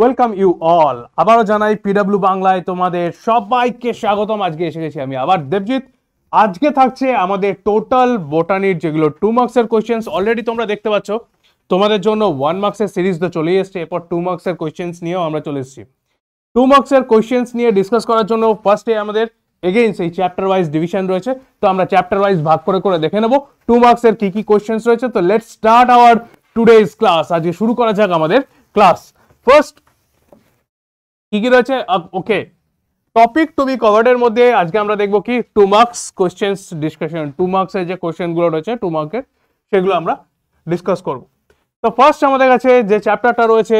welcome you all আবারও জানাই PW বাংলায় তোমাদের সবাইকে স্বাগতম আজকে এসে গেছি আমি আবার দেবজিৎ আজকে থাকছে আমাদের টোটাল বোটানির যেগুলো টু মার্কসের কোয়েশ্চেন্স অলরেডি তোমরা দেখতে পাচ্ছ তোমাদের জন্য ওয়ান মার্কসের সিরিজ তো চলেই এসছে এরপর টু মার্কসের কোয়েশ্চেন্স নিয়েও আমরা চলে এসেছি টু মার্কসের কোয়েশ্চেন্স নিয়ে ডিসকাস করার জন্য ফার্স্টে আমাদের এগেইন সেই চ্যাপ্টার ওয়াইজ ডিভিশন রয়েছে তো আমরা চ্যাপ্টার ওয়াইজ ভাগ করে করে দেখে নেবো টু মার্কসের কী কী কোয়েশ্চেন্স রয়েছে তো let's start our today's class আজকে শুরু করা যাক আমাদের ক্লাস ফার্স্ট কি কি রয়েছে okay topic to be covered এর মধ্যে আজকে আমরা দেখব কি two marks questions discussion two marks এর যে কোশ্চেন গুলো রয়েছে টু মার্কের সেগুলো আমরা ডিসকাস করব তো ফার্স্ট আমাদের কাছে যে চ্যাপ্টারটা রয়েছে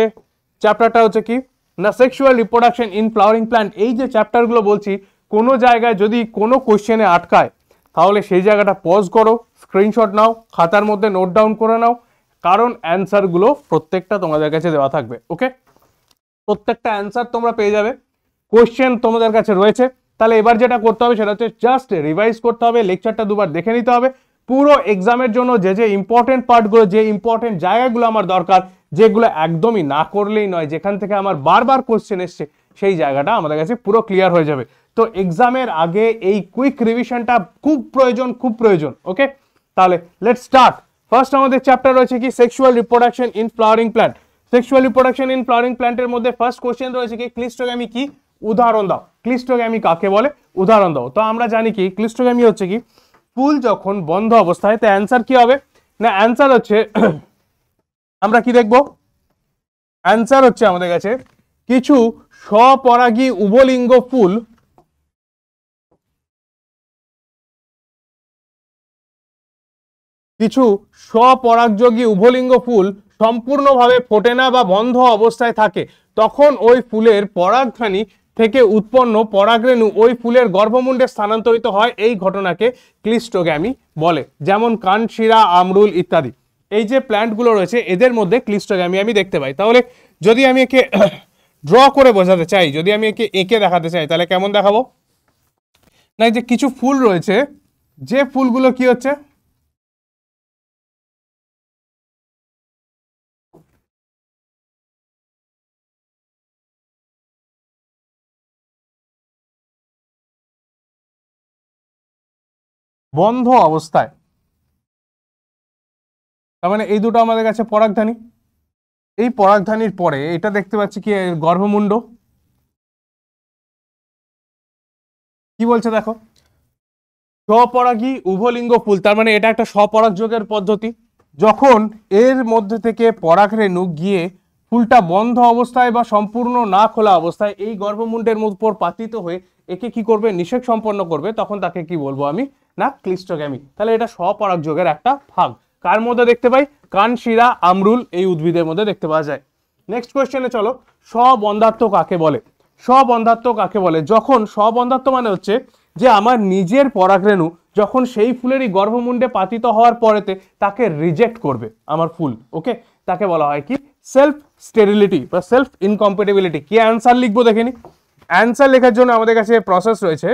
চ্যাপ্টারটা হচ্ছে কি না sexual reproduction in flowering plant এই যে চ্যাপ্টারগুলো বলছি কোনো জায়গায় যদি কোনো কোশ্চেনে আটকায় তাহলে সেই জায়গাটা পজ করো স্ক্রিনশট নাও খাতার মধ্যে নোট ডাউন করে নাও কারণ অ্যান্সারগুলো প্রত্যেকটা তোমাদের কাছে দেওয়া থাকবে ওকে প্রত্যেকটা অ্যান্সার তোমরা পেয়ে যাবে কোশ্চেন তোমাদের কাছে রয়েছে তাহলে এবার যেটা করতে হবে সেটা হচ্ছে জাস্ট রিভাইজ করতে হবে লেকচারটা দুবার দেখে নিতে হবে পুরো এক্সামের জন্য যে যে ইম্পর্টেন্ট পার্টগুলো যে ইম্পর্টেন্ট জায়গাগুলো আমার দরকার যেগুলো একদমই না করলেই নয় যেখান থেকে আমার বারবার কোয়েশ্চেন এসছে সেই জায়গাটা আমাদের কাছে পুরো ক্লিয়ার হয়ে যাবে তো এক্সামের আগে এই কুইক রিভিশনটা খুব প্রয়োজন খুব প্রয়োজন ওকে তাহলে লেট স্টার্ট ফার্স্ট আমাদের চ্যাপ্টার রয়েছে কি sexual reproduction in flowering plant sexual reproduction in flowering প্ল্যান্টের মধ্যে ফার্স্ট কোশ্চেন রয়েছে কি ক্লিস্টোগ্যামি কি উদাহরণ দাও ক্লিস্টোগ্যামি কাকে বলে উদাহরণ দাও তো আমরা জানি কি ক্লিস্টোগ্যামি হচ্ছে কি ফুল যখন বন্ধ অবস্থায় তো অ্যান্সার কি হবে না অ্যান্সার হচ্ছে আমরা কি দেখব অ্যান্সার হচ্ছে আমাদের কাছে কিছু স্বপরাগী উভলিঙ্গ ফুল কিছু স্বপরাগযোগী উভলিঙ্গ ফুল সম্পূর্ণভাবে ফোটে না বা বন্ধ অবস্থায় থাকে তখন ওই ফুলের পরাগধানি থেকে উৎপন্ন পরাগরেণু ওই ফুলের গর্ভমুণ্ডে স্থানান্তরিত হয় এই ঘটনাকে ক্লিস্টোগ্যামি বলে যেমন কানশিরা আমরুল ইত্যাদি এই যে প্ল্যান্টগুলো রয়েছে এদের মধ্যে ক্লিস্টোগ্যামি আমি দেখতে পাই তাহলে যদি আমি একে ড্র করে বোঝাতে চাই যদি আমি একে এঁকে দেখাতে চাই তাহলে কেমন দেখাবো না যে কিছু ফুল রয়েছে যে ফুলগুলো কি হচ্ছে বন্ধ অবস্থায় তার মানে এই দুটো আমাদের কাছে পরাগধানী এই পরাগধানীর পরে এটা দেখতে পাচ্ছি কি গর্ভমুণ্ড কি বলছে দেখো স্বপরাগী উভলিঙ্গ ফুল তার মানে এটা একটা স্বপরাগ যোগের পদ্ধতি যখন এর মধ্যে থেকে পরাগ রেণু গিয়ে ফুলটা বন্ধ অবস্থায় বা সম্পূর্ণ না খোলা অবস্থায় এই গর্ভমুণ্ডের উপর পাতিত হয়ে একে কি করবে নিষেক সম্পন্ন করবে তখন তাকে কি বলবো আমি না ক্লিস্টোগ্যামি তাহলে এটা স্বপরাগ যোগের একটা ভাগ কার মধ্যে দেখতে পাই কানশিরা আমরুল এই উদ্ভিদের মধ্যে দেখতে পাওয়া যায় নেক্সট কোয়েশ্চেনে চলো স্ববন্ধাত্ম কাকে বলে স্ববন্ধাত্ম কাকে বলে যখন স্ববন্ধাত্ম মানে হচ্ছে যে আমার নিজের পরাগরেণু যখন সেই ফুলেরই গর্ভমুণ্ডে পাতিত হওয়ার পরেতে তাকে রিজেক্ট করবে আমার ফুল ওকে তাকে বলা হয় কি সেলফ স্টেরিলিটি বা সেলফ ইনকম্পেটেবিলিটি কি অ্যান্সার লিখবো দেখেনি অ্যান্সার লেখার জন্য আমাদের কাছে প্রসেস রয়েছে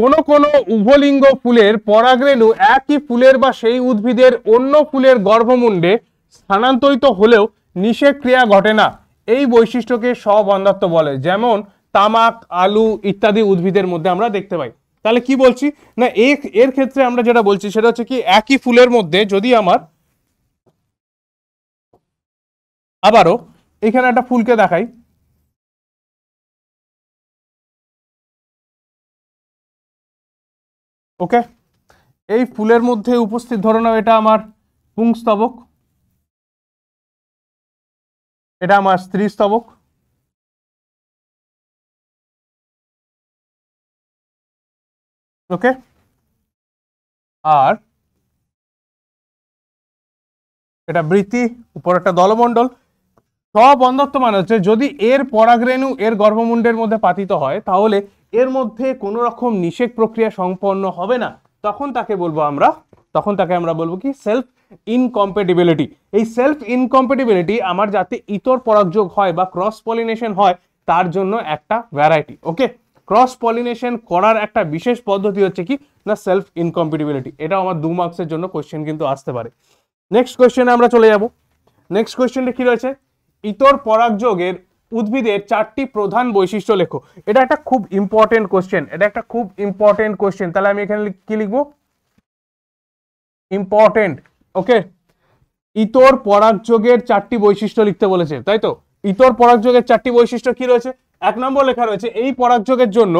কোনো কোনো উভলিঙ্গ ফুলের পরাগরেণু একই ফুলের বা সেই উদ্ভিদের অন্য ফুলের গর্ভমুণ্ডে স্থানান্তরিত হলেও নিষেধ ক্রিয়া ঘটে না এই বৈশিষ্ট্যকে স্ববন্ধাত্ব বলে যেমন তামাক আলু ইত্যাদি উদ্ভিদের মধ্যে আমরা দেখতে পাই তাহলে কি বলছি না এর ক্ষেত্রে আমরা যেটা বলছি সেটা হচ্ছে কি একই ফুলের মধ্যে যদি আমার আবারও এখানে একটা ফুলকে দেখাই ওকে এই ফুলের মধ্যে উপস্থিত ধরে নাও এটা আমার পুংস্তবক এটা আমার স্ত্রী স্তবক ওকে আর এটা বৃত্তি উপর একটা দলমণ্ডল স্ববন্ধত্ব মানে হচ্ছে যদি এর পরাগরেণু এর গর্ভমুণ্ডের মধ্যে পাতিত হয় তাহলে এর মধ্যে কোনো রকম নিষেক প্রক্রিয়া সম্পন্ন হবে না তখন তাকে বলবো আমরা তখন তাকে আমরা বলবো কি সেলফ ইনকম্পেটিবিলিটি এই সেলফ ইনকম্পেটিবিলিটি আমার যাতে ইতর পরাগযোগ হয় বা ক্রস পলিনেশন হয় তার জন্য একটা ভ্যারাইটি ওকে ক্রস পলিনেশন করার একটা বিশেষ পদ্ধতি হচ্ছে কি না সেলফ ইনকম্পেটিবিলিটি এটা আমার দু মার্কসের জন্য কোয়েশ্চেন কিন্তু আসতে পারে নেক্সট কোয়েশ্চেনে আমরা চলে যাব নেক্সট কোয়েশ্চেনটা কি রয়েছে ইতর পরাগযোগের উদ্ভিদের চারটি প্রধান বৈশিষ্ট্য লেখো এটা একটা খুব ইম্পর্টেন্ট কোশ্চেন এটা একটা খুব ইম্পর্টেন্ট কোশ্চেন তাহলে আমি এখানে কি লিখবো ইম্পর্টেন্ট ওকে ইতর পরাগযোগের চারটি বৈশিষ্ট্য লিখতে বলেছে তাই তো ইতর পরাগযোগের চারটি বৈশিষ্ট্য কি রয়েছে এক নম্বর লেখা রয়েছে এই পরাগযোগের জন্য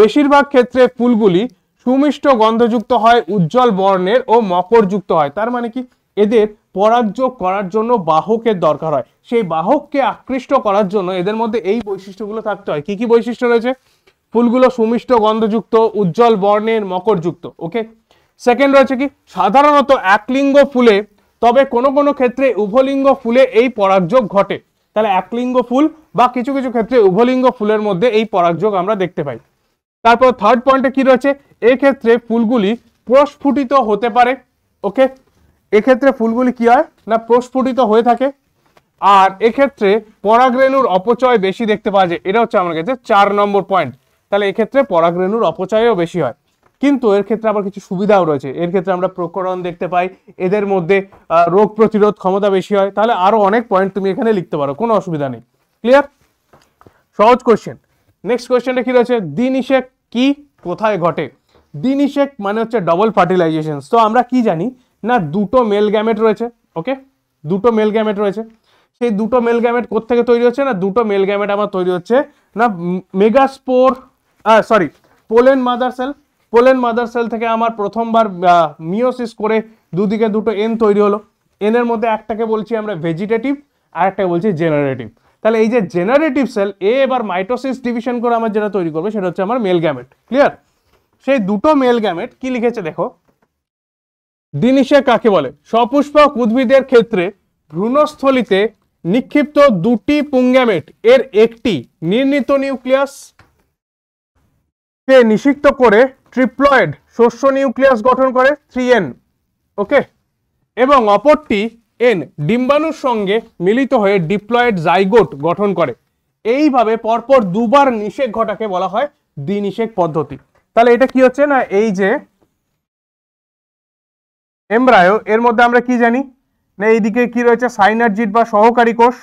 বেশিরভাগ ক্ষেত্রে ফুলগুলি সুমিষ্ট গন্ধযুক্ত হয় উজ্জ্বল বর্ণের ও মকরযুক্ত হয় তার মানে কি এদের পরাগ্য করার জন্য বাহকের দরকার হয় সেই বাহককে আকৃষ্ট করার জন্য এদের মধ্যে এই বৈশিষ্ট্যগুলো থাকতে হয় কি কি বৈশিষ্ট্য রয়েছে ফুলগুলো সুমিষ্ট গন্ধযুক্ত উজ্জ্বল বর্ণের মকরযুক্ত ওকে সেকেন্ড রয়েছে কি সাধারণত একলিঙ্গ ফুলে তবে কোনো কোনো ক্ষেত্রে উভলিঙ্গ ফুলে এই পরাগযোগ ঘটে তাহলে একলিঙ্গ ফুল বা কিছু কিছু ক্ষেত্রে উভলিঙ্গ ফুলের মধ্যে এই পরাগযোগ আমরা দেখতে পাই তারপর থার্ড পয়েন্টে কি রয়েছে এক্ষেত্রে ফুলগুলি প্রস্ফুটিত হতে পারে ওকে এক্ষেত্রে ফুলগুলি কি হয় না প্রস্ফুটিত হয়ে থাকে আর এক্ষেত্রে পরাগরেণুর অপচয় বেশি দেখতে পাওয়া যায় এটা হচ্ছে আমার কাছে চার নম্বর পয়েন্ট তাহলে এক্ষেত্রে পরাগরেণুর অপচয়ও বেশি হয় কিন্তু এর ক্ষেত্রে আবার কিছু সুবিধাও রয়েছে এর ক্ষেত্রে আমরা প্রকরণ দেখতে পাই এদের মধ্যে রোগ প্রতিরোধ ক্ষমতা বেশি হয় তাহলে আরও অনেক পয়েন্ট তুমি এখানে লিখতে পারো কোনো অসুবিধা নেই ক্লিয়ার সহজ কোশ্চেন নেক্সট কোয়েশ্চেনটা কী রয়েছে দিনিশেক কি কোথায় ঘটে দিনিশেক মানে হচ্ছে ডবল ফার্টিলাইজেশন তো আমরা কি জানি না দুটো মেল গ্যামেট রয়েছে ওকে দুটো মেল গ্যামেট রয়েছে সেই দুটো মেল গ্যামেট কোথেকে তৈরি হচ্ছে না দুটো মেল গ্যামেট আমার তৈরি হচ্ছে না megaspore sorry pollen mother cell pollen mother cell থেকে আমার প্রথমবার মিওসিস করে দুদিকে দুটো এন তৈরি হলো এনের মধ্যে একটাকে বলছি আমরা ভেজিটেটিভ আর একটাকে বলছি জেনারেটিভ তাহলে এই যে জেনারেটিভ সেল এ এবার মাইটোসিস ডিভিশন করে আমার যেটা তৈরি করবে সেটা হচ্ছে আমার মেল গ্যামেট ক্লিয়ার সেই দুটো মেল গ্যামেট কি লিখেছে দেখো দিনিশে কাকে বলে সপুষ্পক উদ্ভিদের ক্ষেত্রে ভ্রূণস্থলিতে নিক্ষিপ্ত দুটি পুঙ্গামেট এর একটি নির্ণীত নিউক্লিয়াস কে নিষিক্ত করে ট্রিপ্লয়েড শস্য নিউক্লিয়াস গঠন করে থ্রি এন ওকে এবং অপরটি এন ডিম্বাণুর সঙ্গে মিলিত হয়ে ডিপ্লয়েড জাইগোট গঠন করে এইভাবে পরপর দুবার নিষেক ঘটাকে বলা হয় দ্বিনিষেক পদ্ধতি তাহলে এটা কি হচ্ছে না এই যে এমব্রায়ো এর মধ্যে আমরা কি জানি না এইদিকে কি রয়েছে সাইনার্জিট বা সহকারী কোষ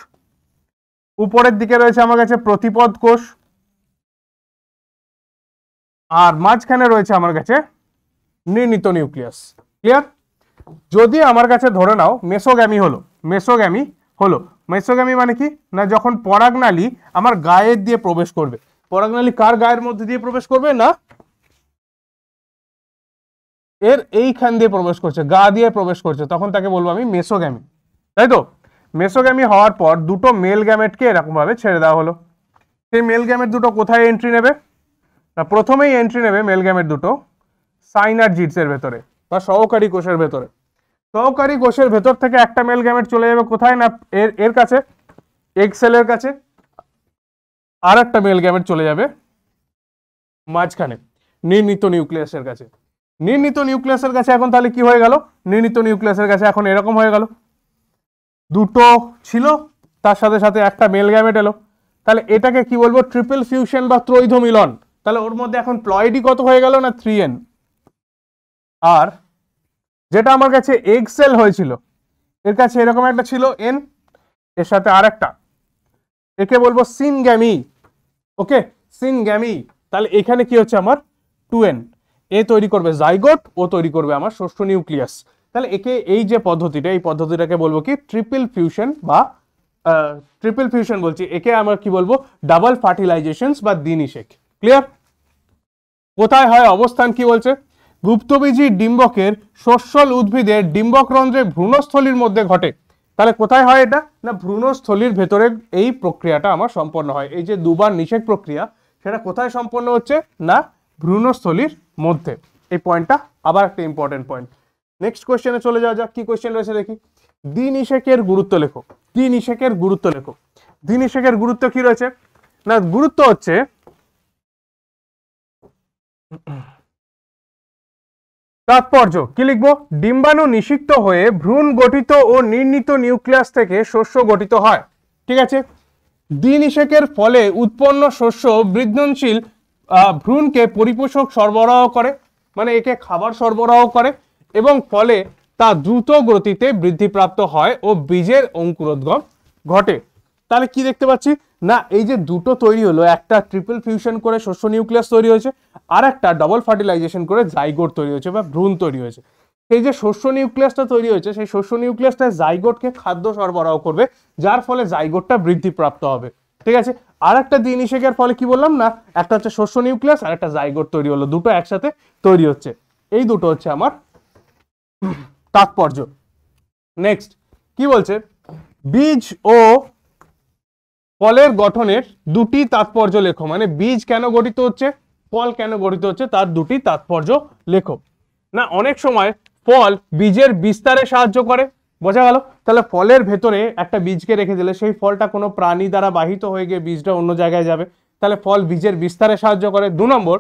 উপরের দিকে রয়েছে আমার কাছে প্রতিপদ কোষ আর মাঝখানে রয়েছে আমার কাছে নির্ণীত নিউক্লিয়াস ক্লিয়ার যদি আমার কাছে ধরে নাও মেসোগ্যামি হলো মেসোগ্যামি হলো মেসোগ্যামি মানে কি না যখন পরাগনালী আমার গায়ের দিয়ে প্রবেশ করবে পরাগনালী কার গায়ের মধ্যে দিয়ে প্রবেশ করবে না এর এইখান দিয়ে প্রবেশ করছে গা দিয়ে প্রবেশ করছে তখন তাকে বলবো আমি মেসোগ্যামি তাই তো মেসোগ্যামি হওয়ার পর দুটো মেল গ্যামেটকে এরকমভাবে ছেড়ে দেওয়া হলো সেই মেল গ্যামেট দুটো কোথায় এন্ট্রি নেবে না প্রথমেই এন্ট্রি নেবে মেল গ্যামেট দুটো সাইনার জিটসের ভেতরে বা সহকারী কোষের ভেতরে সহকারী কোষের ভেতর থেকে একটা মেল গ্যামেট চলে যাবে কোথায় না এর এর কাছে এক্সেলের কাছে আর একটা মেল গ্যামেট চলে যাবে মাঝখানে নির্মিত নিউক্লিয়াসের কাছে নির্ণীত নিউক্লিয়াসের কাছে এখন তাহলে কি হয়ে গেল নির্ণীত নিউক্লিয়াসের কাছে এখন এরকম হয়ে গেল দুটো ছিল তার সাথে সাথে একটা মেল গ্যামেট এলো তাহলে এটাকে কি বলবো ট্রিপল ফিউশন বা ত্রৈধ মিলন তাহলে ওর মধ্যে এখন প্লয়েডি কত হয়ে গেল না থ্রি এন আর যেটা আমার কাছে এগ সেল হয়েছিল এর কাছে এরকম একটা ছিল এন এর সাথে আর একটা একে বলবো সিনগ্যামি ওকে সিনগ্যামি তাহলে এখানে কি হচ্ছে আমার টু এন এ তৈরি করবে জাইগোট ও তৈরি করবে আমার ষষ্ঠ নিউক্লিয়াস তাহলে একে এই যে পদ্ধতিটা এই পদ্ধতিটাকে বলবো কি ট্রিপল ফিউশন বা ট্রিপল ফিউশন বলছি একে আমরা কি বলবো ডাবল ফার্টিলাইজেশনস বা দিনিশেক ক্লিয়ার কোথায় হয় অবস্থান কি বলছে গুপ্তবীজী ডিম্বকের শস্যল উদ্ভিদের ডিম্বকরন্ধ্রে ভ্রূণস্থলীর মধ্যে ঘটে তাহলে কোথায় হয় এটা না ভ্রূণস্থলীর ভেতরে এই প্রক্রিয়াটা আমার সম্পন্ন হয় এই যে দুবার নিষেক প্রক্রিয়া সেটা কোথায় সম্পন্ন হচ্ছে না ভ্রূণস্থলীর মধ্যে এই পয়েন্টটা আবার একটা ইম্পর্টেন্ট পয়েন্ট নেক্সট কোয়েশ্চেনে চলে যাওয়া যাক কি কোয়েশ্চেন রয়েছে দেখি দিন ইশেকের গুরুত্ব লেখো দিন ইশেকের গুরুত্ব লেখো দিন ইশেকের গুরুত্ব কি রয়েছে না গুরুত্ব হচ্ছে তাৎপর্য কি লিখবো ডিম্বাণু নিষিক্ত হয়ে ভ্রূণ গঠিত ও নির্ণিত নিউক্লিয়াস থেকে শস্য গঠিত হয় ঠিক আছে দিন ইশেকের ফলে উৎপন্ন শস্য বৃদ্ধনশীল ভ্রূণকে পরিপোষক সরবরাহ করে মানে একে খাবার সরবরাহ করে এবং ফলে তা দ্রুত গতিতে বৃদ্ধিপ্রাপ্ত হয় ও বীজের অঙ্কুরোদ্গম ঘটে তাহলে কি দেখতে পাচ্ছি না এই যে দুটো তৈরি হলো একটা ট্রিপল ফিউশন করে শস্য নিউক্লিয়াস তৈরি হয়েছে আর একটা ডবল ফার্টিলাইজেশন করে জাইগোট তৈরি হয়েছে বা ভ্রূণ তৈরি হয়েছে সেই যে শস্য নিউক্লিয়াসটা তৈরি হয়েছে সেই শস্য নিউক্লিয়াসটা জাইগোটকে খাদ্য সরবরাহ করবে যার ফলে জাইগোটটা বৃদ্ধিপ্রাপ্ত হবে ঠিক আছে আর একটা দিন ইশেকের ফলে কি বললাম না একটা হচ্ছে শস্য নিউক্লিয়াস আর একটা জাইগোট তৈরি হলো দুটো একসাথে তৈরি হচ্ছে এই দুটো হচ্ছে আমার তাৎপর্য নেক্সট কি বলছে বীজ ও ফলের গঠনের দুটি তাৎপর্য লেখো মানে বীজ কেন গঠিত হচ্ছে ফল কেন গঠিত হচ্ছে তার দুটি তাৎপর্য লেখো না অনেক সময় ফল বীজের বিস্তারে সাহায্য করে বোঝা গেল তাহলে ফলের ভেতরে একটা বীজকে রেখে দিলে সেই ফলটা কোনো প্রাণী দ্বারা বাহিত হয়ে গিয়ে বীজটা অন্য জায়গায় যাবে তাহলে ফল বীজের বিস্তারে সাহায্য করে দু নম্বর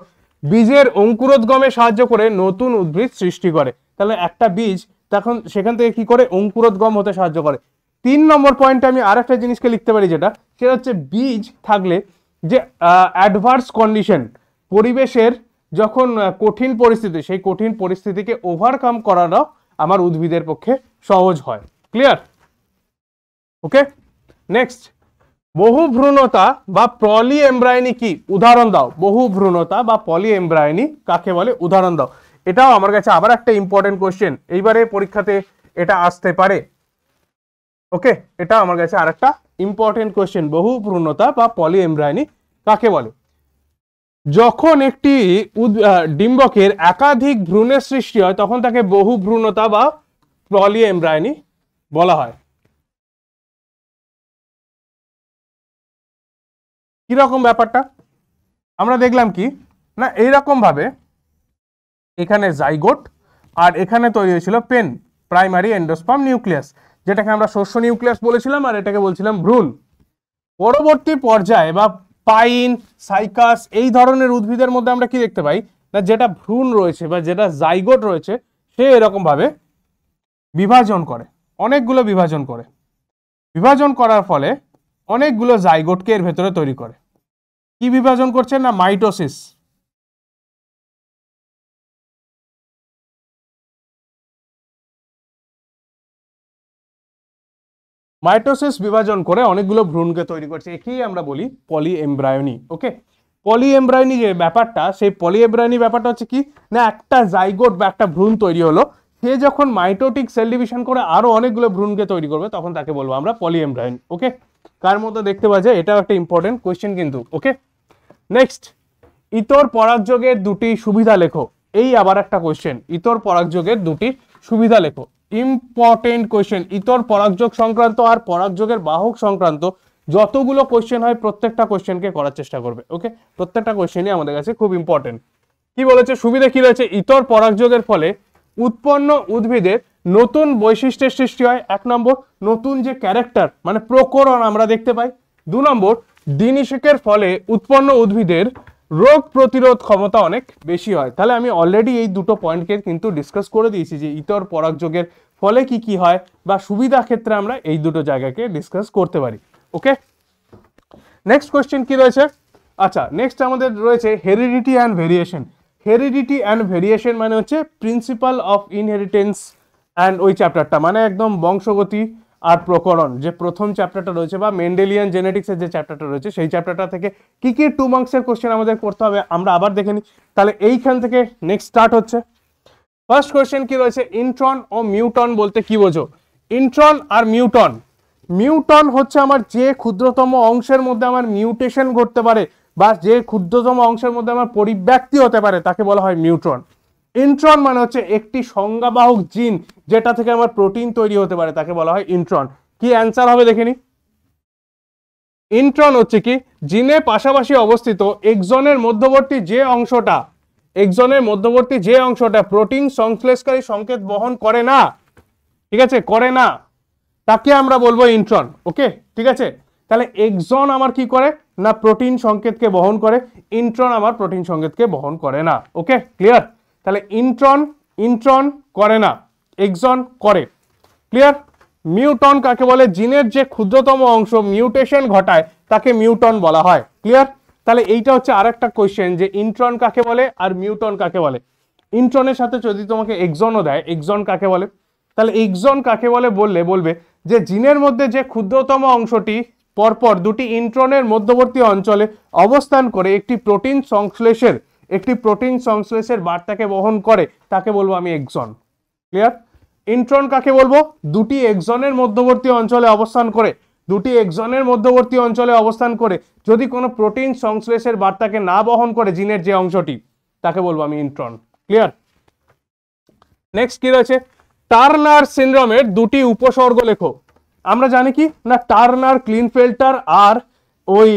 বীজের অঙ্কুরোদ্গমে সাহায্য করে নতুন উদ্ভিদ সৃষ্টি করে তাহলে একটা বীজ তখন সেখান থেকে কি করে অঙ্কুরোদ্গম হতে সাহায্য করে তিন নম্বর পয়েন্টে আমি আর একটা জিনিসকে লিখতে পারি যেটা সেটা হচ্ছে বীজ থাকলে যে অ্যাডভার্স কন্ডিশন পরিবেশের যখন কঠিন পরিস্থিতি সেই কঠিন পরিস্থিতিকে ওভারকাম করাটাও আমার উদ্ভিদের পক্ষে সহজ হয় ক্লিয়ার ওকে নেক্সট ভ্রূণতা বা পলি এমব্রায়নি কি উদাহরণ দাও বহু ভ্রূণতা বা পলি এমব্রায়নি কাকে বলে উদাহরণ দাও এটাও আমার কাছে আবার একটা ইম্পর্টেন্ট কোয়েশ্চেন এইবারে পরীক্ষাতে এটা আসতে পারে ওকে এটা আমার কাছে আর একটা ইম্পর্টেন্ট কোয়েশ্চেন ভ্রূণতা বা পলি এমব্রায়নি কাকে বলে যখন একটি ডিম্বকের একাধিক ভ্রূণের সৃষ্টি হয় তখন তাকে বহু ভ্রূণতা বা এমব্রায়নি বলা হয় কিরকম ব্যাপারটা আমরা দেখলাম কি না ভাবে এখানে জাইগোট আর এখানে তৈরি হয়েছিল পেন প্রাইমারি এন্ডোস্পাম নিউক্লিয়াস যেটাকে আমরা শস্য নিউক্লিয়াস বলেছিলাম আর এটাকে বলছিলাম ভ্রূণ পরবর্তী পর্যায়ে বা পাইন সাইকাস এই ধরনের উদ্ভিদের মধ্যে আমরা কি দেখতে পাই না যেটা ভ্রূণ রয়েছে বা যেটা জাইগোট রয়েছে সে এরকমভাবে বিভাজন করে অনেকগুলো বিভাজন করে বিভাজন করার ফলে অনেকগুলো জাইগোটকে এর ভেতরে তৈরি করে কি বিভাজন করছে না মাইটোসিস মাইটোসিস বিভাজন করে অনেকগুলো ভ্রূণকে তৈরি করছে একেই আমরা বলি পলি এমব্রায়নি ওকে পলি এমব্রায়নি যে ব্যাপারটা সেই পলি এমব্রায়নি ব্যাপারটা হচ্ছে কি না একটা জাইগোট বা একটা ভ্রূণ তৈরি হলো সে যখন মাইটোটিক সেল ডিভিশন করে আরও অনেকগুলো ভ্রূণকে তৈরি করবে তখন তাকে বলবো আমরা পলি এমব্রায়নি ওকে কার মতো দেখতে পাওয়া যায় এটাও একটা ইম্পর্টেন্ট কোয়েশ্চেন কিন্তু ওকে নেক্সট ইতর পরাগযোগের দুটি সুবিধা লেখো এই আবার একটা কোয়েশ্চেন ইতর পরাগযোগের দুটি সুবিধা লেখো ইম্পর্টেন্ট কোয়েশ্চেন ইতর পরাগযোগ সংক্রান্ত আর পরাগযোগের বাহক সংক্রান্ত যতগুলো কোয়েশ্চেন হয় প্রত্যেকটা কোয়েশ্চেনকে করার চেষ্টা করবে ওকে প্রত্যেকটা কোয়েশ্চেনই আমাদের কাছে খুব ইম্পর্টেন্ট কি বলেছে সুবিধা কি রয়েছে ইতর পরাগযোগের ফলে উৎপন্ন উদ্ভিদের নতুন বৈশিষ্ট্যের সৃষ্টি হয় এক নম্বর নতুন যে ক্যারেক্টার মানে প্রকরণ আমরা দেখতে পাই দু নম্বর দিনিশেকের ফলে উৎপন্ন উদ্ভিদের রোগ প্রতিরোধ ক্ষমতা অনেক বেশি হয় তাহলে আমি অলরেডি এই দুটো পয়েন্টকে কিন্তু ডিসকাস করে দিয়েছি যে ইতর পরাগযোগের ফলে কি কি হয় বা সুবিধা ক্ষেত্রে আমরা এই দুটো জায়গাকে ডিসকাস করতে পারি ওকে নেক্সট কোয়েশ্চেন কি রয়েছে আচ্ছা নেক্সট আমাদের রয়েছে heredity and variation heredity and variation মানে হচ্ছে প্রিন্সিপাল অফ ইনহেরিটেন্স অ্যান্ড ওই চ্যাপ্টারটা মানে একদম বংশগতি আর প্রকরণ যে প্রথম চ্যাপ্টারটা রয়েছে বা মেন্ডেলিয়ান জেনেটিক্সের যে চ্যাপ্টারটা রয়েছে সেই চ্যাপ্টারটা থেকে কি কি টু মার্কসের কোশ্চেন আমাদের করতে হবে আমরা আবার দেখে নিই তাহলে এইখান থেকে নেক্সট স্টার্ট হচ্ছে ফার্স্ট কোয়েশ্চেন কি রয়েছে ইন্ট্রন ও মিউটন বলতে কি বোঝো ইন্ট্রন আর মিউটন মিউটন হচ্ছে আমার যে ক্ষুদ্রতম অংশের মধ্যে আমার মিউটেশন ঘটতে পারে বা যে ক্ষুদ্রতম অংশের মধ্যে আমার পরিব্যক্তি হতে পারে তাকে বলা হয় মিউট্রন ইন্ট্রন মানে হচ্ছে একটি সংজ্ঞাবাহক জিন যেটা থেকে আমার প্রোটিন তৈরি হতে পারে তাকে বলা হয় ইন্ট্রন কি অ্যান্সার হবে দেখে নি ইন্ট্রন হচ্ছে কি জিনে পাশাপাশি অবস্থিত এক্সনের মধ্যবর্তী যে অংশটা এক্সনের মধ্যবর্তী যে অংশটা প্রোটিন সংশ্লেষকারী সংকেত বহন করে না ঠিক আছে করে না তাকে আমরা বলবো ইন্ট্রন ওকে ঠিক আছে তাহলে এক্সন আমার কি করে না প্রোটিন সংকেতকে বহন করে ইন্ট্রন আমার প্রোটিন সংকেতকে বহন করে না ওকে ক্লিয়ার তাহলে ইন্ট্রন ইন্ট্রন করে না এক্সন করে ক্লিয়ার মিউটন কাকে বলে জিনের যে ক্ষুদ্রতম অংশ মিউটেশন ঘটায় তাকে মিউটন বলা হয় ক্লিয়ার তাহলে এইটা হচ্ছে আর একটা কোয়েশ্চেন যে ইন্ট্রন কাকে বলে আর মিউটন কাকে বলে ইন্ট্রনের সাথে যদি তোমাকে এক্সনও দেয় এক্সন কাকে বলে তাহলে এক্সন কাকে বলে বললে বলবে যে জিনের মধ্যে যে ক্ষুদ্রতম অংশটি পরপর দুটি ইন্ট্রনের মধ্যবর্তী অঞ্চলে অবস্থান করে একটি প্রোটিন সংশ্লেষের একটি প্রোটিন সংশ্লেষের বার্তাকে বহন করে তাকে বলবো আমি এক্সন ক্লিয়ার ইন্ট্রন কাকে বলবো দুটি এক্সনের মধ্যবর্তী অঞ্চলে অবস্থান করে দুটি এক্সনের মধ্যবর্তী অঞ্চলে অবস্থান করে যদি কোনো প্রোটিন সংশ্লেষের বার্তাকে না বহন করে জিনের যে অংশটি তাকে বলবো আমি ইন্ট্রন ক্লিয়ার নেক্সট কি রয়েছে টার্নার সিনড্রোমের দুটি উপসর্গ লেখো আমরা জানি কি না টার্নার ক্লিন ফিল্টার আর ওই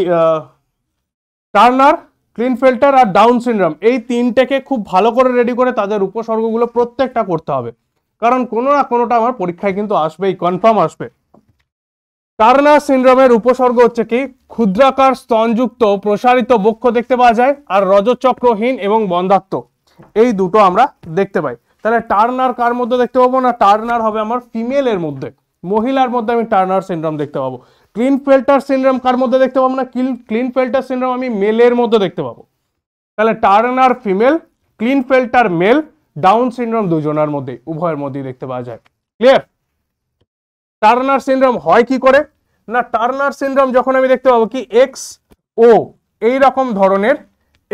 টার্নার ক্লিন ফিল্টার আর ডাউন সিনড্রাম এই তিনটেকে খুব ভালো করে রেডি করে তাদের উপসর্গগুলো প্রত্যেকটা করতে হবে কারণ কোনো না কোনোটা আমার পরীক্ষায় কিন্তু আসবেই কনফার্ম আসবে টার্নার সিনড্রোমের উপসর্গ হচ্ছে কি ক্ষুদ্রাকার স্তনযুক্ত প্রসারিত বক্ষ দেখতে পাওয়া যায় আর রজচক্রহীন এবং বন্ধাত্ম এই দুটো আমরা দেখতে পাই তাহলে টার্নার কার মধ্যে দেখতে পাবো না টার্নার হবে আমার ফিমেলের মধ্যে মহিলার মধ্যে আমি টার্নার সিনড্রোম দেখতে পাবো ক্লিন ফেল্টার সিনড্রোম কার মধ্যে দেখতে পাবো না ক্লিন ক্লিন ফেল্টার সিনড্রোম আমি মেলের মধ্যে দেখতে পাবো তাহলে Turner female Klinefelter male Down syndrome দুজনার মধ্যে উভয়ের মধ্যেই দেখতে পাওয়া যায় ক্লিয়ার টার্নার সিনড্রোম হয় কি করে না টার্নার সিনড্রোম যখন আমি দেখতে পাবো কি এক্স ও এই রকম ধরনের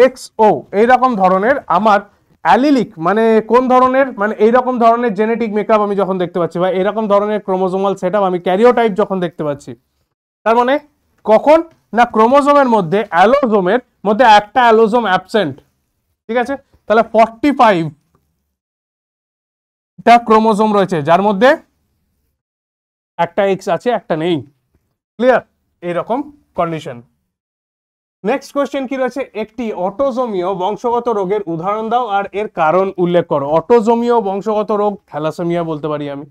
এক্স ও এই রকম ধরনের আমার অ্যালিলিক মানে কোন ধরনের মানে এই রকম ধরনের জেনেটিক মেকআপ আমি যখন দেখতে পাচ্ছি বা এরকম ধরনের ক্রোমোজোমাল সেটআপ আমি ক্যারিওটাইপ যখন দেখতে পাচ্ছি তার মানে কখন না ক্রোমোজোমের মধ্যে অ্যালোজোমের মধ্যে একটা অ্যালোজোম অ্যাবসেন্ট ঠিক আছে তাহলে ফর্টি ফাইভটা ক্রোমোজোম রয়েছে যার মধ্যে একটা এক্স আছে একটা নেই ক্লিয়ার এইরকম কন্ডিশন নেক্সট কোয়েশ্চেন কি রয়েছে একটি অটোজোমিও বংশগত রোগের উদাহরণ দাও আর এর কারণ উল্লেখ করো অটোজোমীয় বংশগত রোগ থ্যালাসেমিয়া বলতে পারি আমি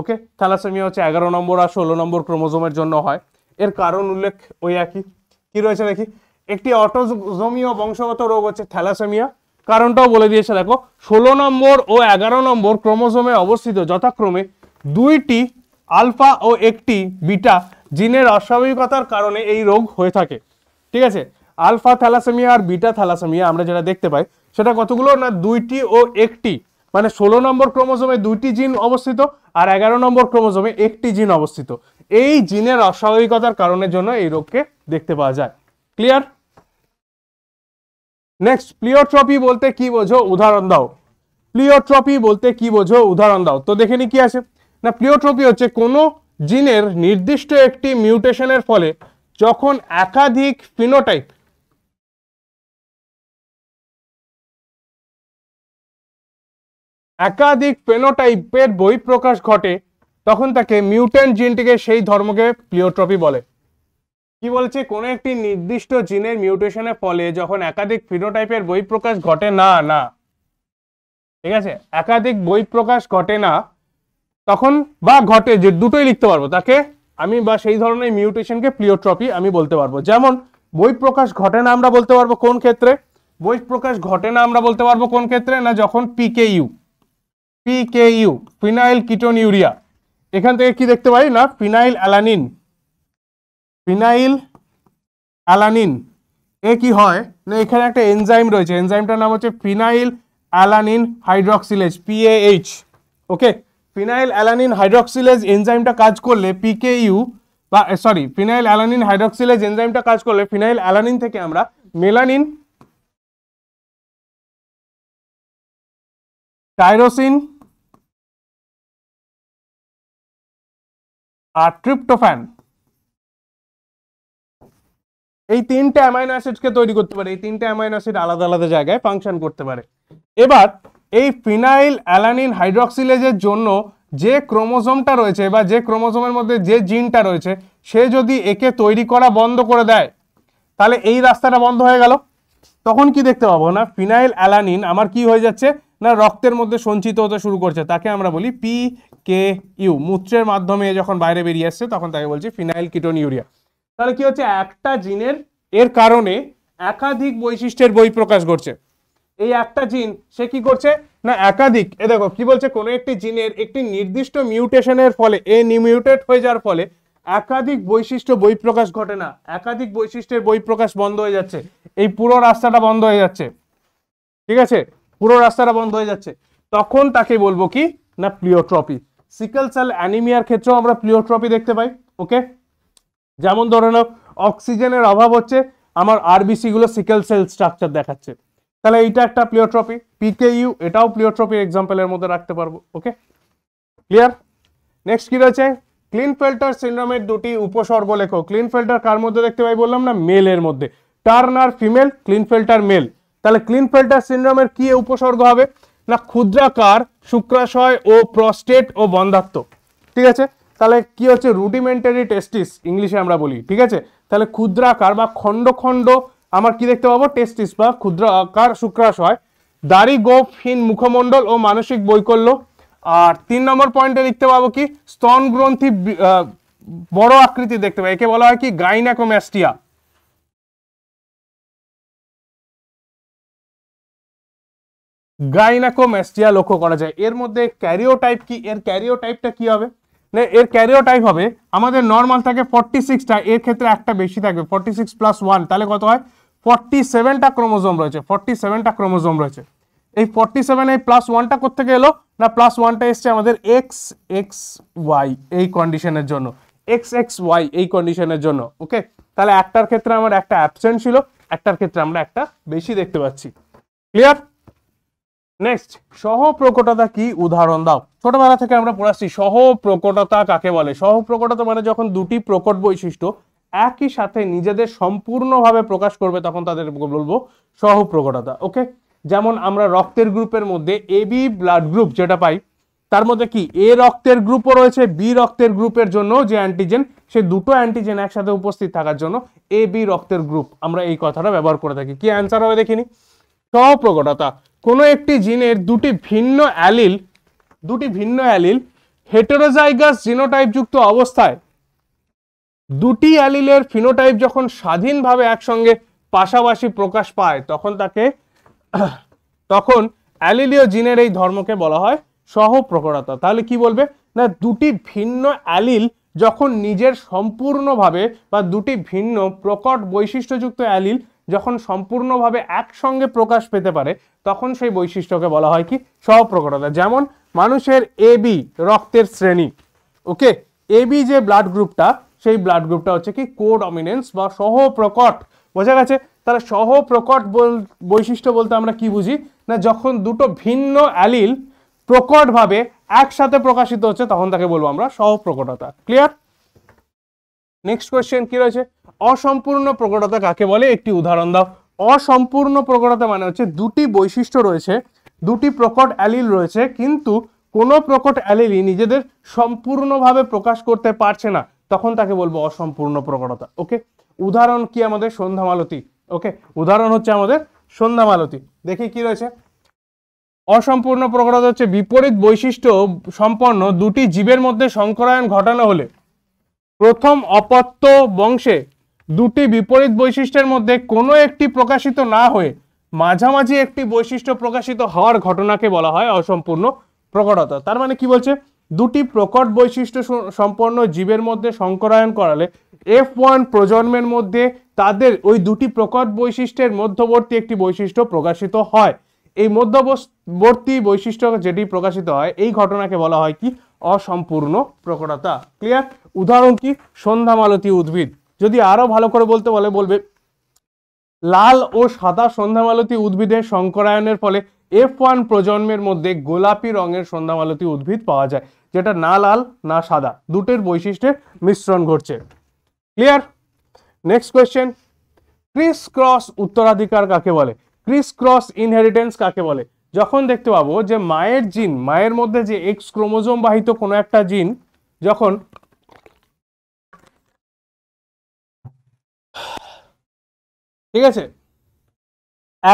ওকে থ্যালাসেমিয়া হচ্ছে এগারো নম্বর আর ষোলো নম্বর ক্রোমোজোমের জন্য হয় এর কারণ উল্লেখ ওই একই কি রয়েছে দেখি একটি অটোজমীয় বংশগত রোগ হচ্ছে থ্যালাসেমিয়া কারণটাও বলে দিয়েছে দেখো ষোলো নম্বর ও এগারো নম্বর ক্রোমোজোমে অবস্থিত যথাক্রমে দুইটি আলফা ও একটি বিটা জিনের অস্বাভাবিকতার কারণে এই রোগ হয়ে থাকে ঠিক আছে আলফা থ্যালাসেমিয়া আর বিটা থ্যালাসেমিয়া আমরা যেটা দেখতে পাই সেটা কতগুলো না দুইটি ও একটি মানে ষোলো নম্বর ক্রোমোজোমে দুইটি জিন অবস্থিত আর এগারো নম্বর ক্রোমোজোমে একটি জিন অবস্থিত এই জিনের অস্বাভাবিকতার কারণের জন্য এই রোগকে দেখতে পাওয়া যায় ক্লিয়ার নেক্সট প্লিওট্রপি বলতে কি বোঝো উদাহরণ দাও প্লিওট্রপি বলতে কি বোঝো উদাহরণ দাও তো দেখে নি কি আছে না প্লিওট্রপি হচ্ছে কোনো জিনের নির্দিষ্ট একটি মিউটেশনের ফলে যখন একাধিক ফিনোটাইপ একাধিক ফেনোটাইপের বহিঃপ্রকাশ ঘটে তখন তাকে মিউটেন জিনটিকে সেই ধর্মকে প্লিওট্রপি বলে কি বলছে কোনো একটি নির্দিষ্ট জিনের মিউটেশনের ফলে যখন একাধিক ফিনোটাইপের প্রকাশ ঘটে না না ঠিক আছে একাধিক বই প্রকাশ ঘটে না তখন বা ঘটে যে দুটোই লিখতে পারবো তাকে আমি বা সেই ধরনের মিউটেশনকে প্লিওট্রপি আমি বলতে পারবো যেমন বই প্রকাশ ঘটে না আমরা বলতে পারবো কোন ক্ষেত্রে বই প্রকাশ ঘটে না আমরা বলতে পারবো কোন ক্ষেত্রে না যখন PK U PK U phenylketonuria এখান থেকে কি দেখতে পাই না ফিনাইল অ্যালানিন ফিনাইল অ্যালানিন এ কি হয় না এখানে একটা এনজাইম রয়েছে এনজাইমটার নাম হচ্ছে phenylalanine hydroxylase PAH okay phenylalanine hydroxylase এনজাইমটা কাজ করলে পিকেইউ বা সরি ফিনাইল অ্যালানিন হাইড্রক্সিলেজ এনজাইমটা কাজ করলে ফিনাইল অ্যালানিন থেকে আমরা মেলানিন টাইরোসিন আর ট্রিপ্টোফ্যান এই তিনটে অ্যামাইনো অ্যাসিডকে তৈরি করতে পারে এই তিনটে অ্যামাইনো অ্যাসিড আলাদা আলাদা জায়গায় ফাংশন করতে পারে এবার এই ফিনাইল অ্যালানিন হাইড্রক্সিলেজের জন্য যে ক্রোমোজোমটা রয়েছে বা যে ক্রোমোজোমের মধ্যে যে জিনটা রয়েছে সে যদি একে তৈরি করা বন্ধ করে দেয় তাহলে এই রাস্তাটা বন্ধ হয়ে গেল তখন কি দেখতে পাবো না ফিনাইল অ্যালানিন আমার কি হয়ে যাচ্ছে না রক্তের মধ্যে সঞ্চিত হতে শুরু করছে তাকে আমরা বলি পি কে ইউ মূত্রের মাধ্যমে যখন বাইরে বেরিয়ে আসছে তখন তাকে বলছি ফিনাইল কিটোন ইউরিয়া তাহলে কি হচ্ছে একটা জিনের এর কারণে একাধিক বৈশিষ্ট্যের বই প্রকাশ করছে এই একটা জিন সে কি করছে না একাধিক এ দেখো কি বলছে কোনো একটি জিনের একটি নির্দিষ্ট মিউটেশনের ফলে এ নিমিউটেড হয়ে যাওয়ার ফলে একাধিক বৈশিষ্ট্য বই প্রকাশ ঘটে না একাধিক বৈশিষ্ট্যের বই প্রকাশ বন্ধ হয়ে যাচ্ছে এই পুরো রাস্তাটা বন্ধ হয়ে যাচ্ছে ঠিক আছে পুরো রাস্তাটা বন্ধ হয়ে যাচ্ছে তখন তাকে বলবো কি না প্লিওট্রপি সিকেল সেল অ্যানিমিয়ার ক্ষেত্রেও আমরা প্লিওট্রপি দেখতে পাই ওকে যেমন ধরে নাও অক্সিজেনের অভাব হচ্ছে আমার আরবিসিগুলো সিকেল সেল স্ট্রাকচার দেখাচ্ছে তাহলে এইটা একটা প্লিওট্রপি পিকে ইউ এটাও প্লিওট্রপির এক্সাম্পলের মধ্যে রাখতে পারবো ওকে ক্লিয়ার নেক্সট কী রয়েছে ক্লিন ফিল্টার সিন্ড্রোমের দুটি উপসর্গ লেখো ক্লিন ফিল্টার কার মধ্যে দেখতে পাই বললাম না মেলের মধ্যে টার্ন আর ফিমেল ক্লিন ফিল্টার মেল তাহলে ক্লিন ফিল্টার সিন্ড্রোমের কি উপসর্গ হবে না ক্ষুদ্রাকার শুক্রাশয় ও প্রস্টেট ও বন্ধাত্ম ঠিক আছে তাহলে কি হচ্ছে রুডিমেন্টারি টেস্টিস ইংলিশে আমরা বলি ঠিক আছে তাহলে ক্ষুদ্রাকার বা খণ্ড খণ্ড আমার কি দেখতে পাবো টেস্টিস বা ক্ষুদ্রাকার শুক্রাশয় দাড়ি গোপহীন মুখমণ্ডল ও মানসিক বৈকল্য আর তিন নম্বর পয়েন্টে লিখতে পাবো কি স্তন গ্রন্থি বড় আকৃতি দেখতে পাবো একে বলা হয় কি গাইনাকোম্যাস্টিয়া গাইনাকোম্যাস্টিয়া লক্ষ্য করা যায় এর মধ্যে ক্যারিও টাইপ কি এর ক্যারিও টাইপটা কি হবে না এর টাইপ হবে আমাদের নর্মাল থাকে ফর্টি সিক্সটা এর ক্ষেত্রে একটা বেশি থাকবে ফর্টি সিক্স প্লাস ওয়ান তাহলে কত হয় ফর্টি সেভেনটা ক্রোমোজোম রয়েছে ফর্টি সেভেনটা ক্রোমোজোম রয়েছে এই ফর্টি সেভেন এই প্লাস ওয়ানটা কোথেকে এলো না প্লাস ওয়ানটা এসছে আমাদের এক্স এক্স ওয়াই এই কন্ডিশনের জন্য এক্স এক্স ওয়াই এই কন্ডিশনের জন্য ওকে তাহলে একটার ক্ষেত্রে আমার একটা অ্যাবসেন্ট ছিল একটার ক্ষেত্রে আমরা একটা বেশি দেখতে পাচ্ছি ক্লিয়ার নেক্সট সহপ্রকটতা কি উদাহরণ দাও ছোটবেলা থেকে আমরা পড়াচ্ছি সহপ্রকটতা কাকে বলে সহপ্রকটতা মানে যখন দুটি প্রকট বৈশিষ্ট্য একই সাথে নিজেদের সম্পূর্ণভাবে প্রকাশ করবে তখন তাদের বলবো সহপ্রকটতা ওকে যেমন আমরা রক্তের গ্রুপের মধ্যে এ বি ব্লাড গ্রুপ যেটা পাই তার মধ্যে কি এ রক্তের গ্রুপও রয়েছে বি রক্তের গ্রুপের জন্য যে অ্যান্টিজেন সে দুটো অ্যান্টিজেন একসাথে উপস্থিত থাকার জন্য এ বি রক্তের গ্রুপ আমরা এই কথাটা ব্যবহার করে থাকি কি অ্যান্সার হবে দেখিনি সহপ্রকটতা কোনো একটি জিনের দুটি ভিন্ন অ্যালিল দুটি ভিন্ন অ্যালিল হেটেরোজাইগাস জিনোটাইপযুক্ত অবস্থায় দুটি অ্যালিলের ফিনোটাইপ যখন স্বাধীনভাবে একসঙ্গে পাশাপাশি প্রকাশ পায় তখন তাকে তখন অ্যালিলীয় জিনের এই ধর্মকে বলা হয় সহপ্রকরতা তাহলে কি বলবে না দুটি ভিন্ন অ্যালিল যখন নিজের সম্পূর্ণভাবে বা দুটি ভিন্ন প্রকট বৈশিষ্ট্যযুক্ত অ্যালিল যখন সম্পূর্ণভাবে একসঙ্গে প্রকাশ পেতে পারে তখন সেই বৈশিষ্ট্যকে বলা হয় কি সহপ্রকটতা যেমন মানুষের এবি রক্তের শ্রেণী ওকে এবি যে ব্লাড গ্রুপটা সেই ব্লাড গ্রুপটা হচ্ছে কি কোডমিনেন্স বা সহপ্রকট বোঝা গেছে তাহলে সহপ্রকট বৈশিষ্ট্য বলতে আমরা কি বুঝি না যখন দুটো ভিন্ন অ্যালিল প্রকটভাবে একসাথে প্রকাশিত হচ্ছে তখন তাকে বলবো আমরা সহপ্রকটতা ক্লিয়ার নেক্সট কোয়েশ্চেন কি রয়েছে অসম্পূর্ণ প্রকটতা কাকে বলে একটি উদাহরণ দাও অসম্পূর্ণ প্রকটতা মানে হচ্ছে দুটি বৈশিষ্ট্য রয়েছে দুটি প্রকট অ্যালিল রয়েছে কিন্তু কোনো প্রকট অ্যালিলই নিজেদের সম্পূর্ণভাবে প্রকাশ করতে পারছে না তখন তাকে বলবো অসম্পূর্ণ প্রকটতা ওকে উদাহরণ কি আমাদের সন্ধ্যামালতী ওকে উদাহরণ হচ্ছে আমাদের সন্ধ্যামালতী দেখি কি রয়েছে অসম্পূর্ণ প্রকটতা হচ্ছে বিপরীত বৈশিষ্ট্য সম্পন্ন দুটি জীবের মধ্যে সংকরায়ন ঘটানো হলে প্রথম অপত্য বংশে দুটি বিপরীত বৈশিষ্ট্যের মধ্যে কোনো একটি প্রকাশিত না হয়ে মাঝামাঝি একটি বৈশিষ্ট্য প্রকাশিত হওয়ার ঘটনাকে বলা হয় অসম্পূর্ণ প্রকটতা তার মানে কি বলছে দুটি প্রকট বৈশিষ্ট্য সম্পন্ন জীবের মধ্যে সংকরায়ন করালে এফ ওয়ান প্রজন্মের মধ্যে তাদের ওই দুটি প্রকট বৈশিষ্ট্যের মধ্যবর্তী একটি বৈশিষ্ট্য প্রকাশিত হয় এই মধ্যবর্তী বৈশিষ্ট্য যেটি প্রকাশিত হয় এই ঘটনাকে বলা হয় কি অসম্পূর্ণ প্রকটতা ক্লিয়ার উদাহরণ কি সন্ধ্যামালতী উদ্ভিদ যদি আরও ভালো করে বলতে বলে বলবে লাল ও সাদা সন্ধ্যামালতী উদ্ভিদের সংকরায়নের ফলে এফ ওয়ান প্রজন্মের মধ্যে গোলাপি রঙের সন্ধ্যামালতী উদ্ভিদ পাওয়া যায় যেটা না লাল না সাদা দুটের বৈশিষ্ট্যের মিশ্রণ ঘটছে clear next question criss cross উত্তরাধিকার কাকে বলে ক্রিস ক্রস ইনহেরিটেন্স কাকে বলে যখন দেখতে পাবো যে মায়ের জিন মায়ের মধ্যে যে এক্স ক্রোমোজোম বাহিত কোনো একটা জিন যখন ঠিক আছে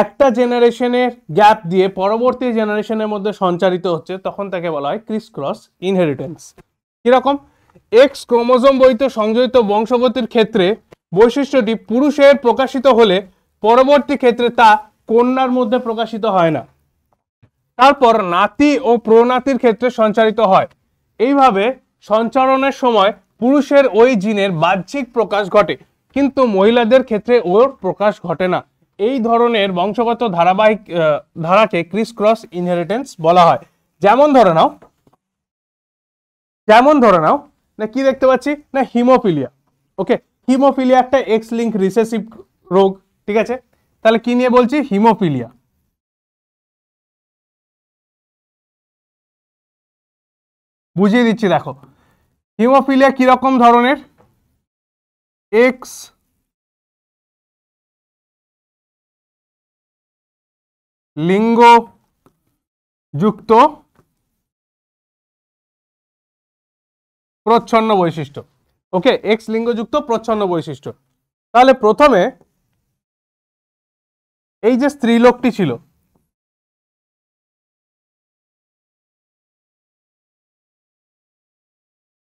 একটা জেনারেশনের গ্যাপ দিয়ে পরবর্তী জেনারেশনের মধ্যে সঞ্চারিত হচ্ছে তখন তাকে বলা হয় ক্রিস ক্রস ইনহেরিটেন্স কিরকম এক্স ক্রোমোজোম বৈত সংযোজিত বংশগতির ক্ষেত্রে বৈশিষ্ট্যটি পুরুষের প্রকাশিত হলে পরবর্তী ক্ষেত্রে তা কন্যার মধ্যে প্রকাশিত হয় না তারপর নাতি ও প্রনাতির ক্ষেত্রে সঞ্চারিত হয় এইভাবে সঞ্চারণের সময় পুরুষের ওই জিনের বাহ্যিক প্রকাশ ঘটে কিন্তু মহিলাদের ক্ষেত্রে ওর প্রকাশ ঘটে না এই ধরনের বংশগত ধারাবাহিক ধারাকে ক্রিস ক্রস ইনহেরিটেন্স বলা হয় যেমন ধরে নাও যেমন ধরে নাও না কি দেখতে পাচ্ছি না হিমোফিলিয়া ওকে হিমোফিলিয়া একটা এক্স লিঙ্ক রিসেসিভ রোগ ঠিক আছে তাহলে কি নিয়ে বলছি হিমোফিলিয়া বুঝিয়ে দিচ্ছি দেখো হিমোফিলিয়া কিরকম ধরনের x লিঙ্গ যুক্ত প্রচ্ছন্ন বৈশিষ্ট্য ওকে এক্স লিঙ্গযুক্ত প্রচ্ছন্ন বৈশিষ্ট্য তাহলে প্রথমে এই যে স্ত্রীলোকটি ছিল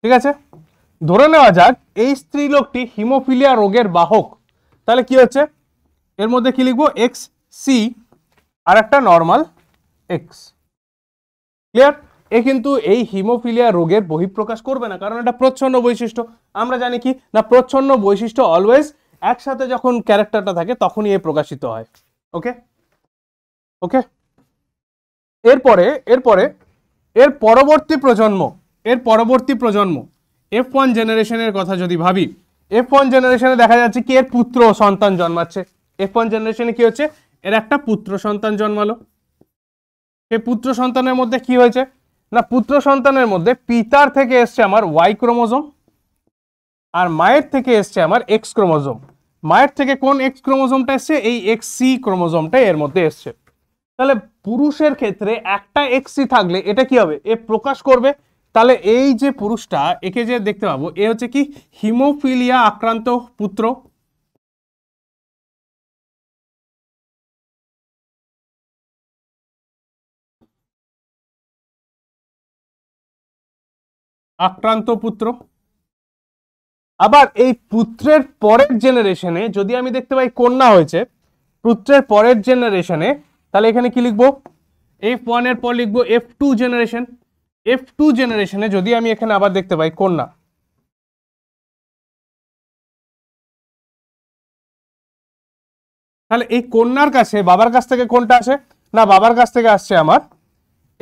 ঠিক আছে ধরে নেওয়া যাক এই স্ত্রীলোকটি হিমোফিলিয়া রোগের বাহক তাহলে কি হচ্ছে এর মধ্যে কি লিখবো এক্স সি আর একটা নর্মাল এক্স ক্লিয়ার এ কিন্তু এই হিমোফিলিয়া রোগের বহিঃপ্রকাশ করবে না কারণ এটা প্রচ্ছন্ন বৈশিষ্ট্য আমরা জানি কি না প্রচ্ছন্ন বৈশিষ্ট্য অলওয়েজ একসাথে যখন ক্যারেক্টারটা থাকে তখনই এ প্রকাশিত হয় ওকে ওকে এরপরে এরপরে এর পরবর্তী প্রজন্ম এর পরবর্তী প্রজন্ম এফ ওয়ান জেনারেশনের কথা যদি ভাবি এফ ওয়ান জেনারেশনে দেখা যাচ্ছে কি এর পুত্র সন্তান জন্মাচ্ছে এফ ওয়ান জেনারেশনে কি হচ্ছে এর একটা পুত্র সন্তান জন্মালো সেই পুত্র সন্তানের মধ্যে কি হয়েছে না পুত্র সন্তানের মধ্যে পিতার থেকে এসছে আমার ওয়াই ক্রোমোজোম আর মায়ের থেকে এসছে আমার এক্স ক্রোমোজোম মায়ের থেকে কোন এক্স ক্রোমোজোমটা এসছে এই এক্স সি ক্রোমোজোমটা এর মধ্যে এসছে তাহলে পুরুষের ক্ষেত্রে একটা এক্স সি থাকলে এটা কি হবে এ প্রকাশ করবে তাহলে এই যে পুরুষটা একে যে দেখতে পাবো এ হচ্ছে কি হিমোফিলিয়া আক্রান্ত পুত্র আক্রান্ত পুত্র আবার এই পুত্রের পরের জেনারেশনে যদি আমি দেখতে পাই কন্যা হয়েছে পুত্রের পরের জেনারেশনে তাহলে এখানে কি লিখবো এফ ওয়ানের পর লিখবো F two generation F two জেনারেশনে যদি আমি এখানে আবার দেখতে পাই কন্যা তাহলে এই কন্যার কাছে বাবার কাছ থেকে কোনটা আছে না বাবার কাছ থেকে আসছে আমার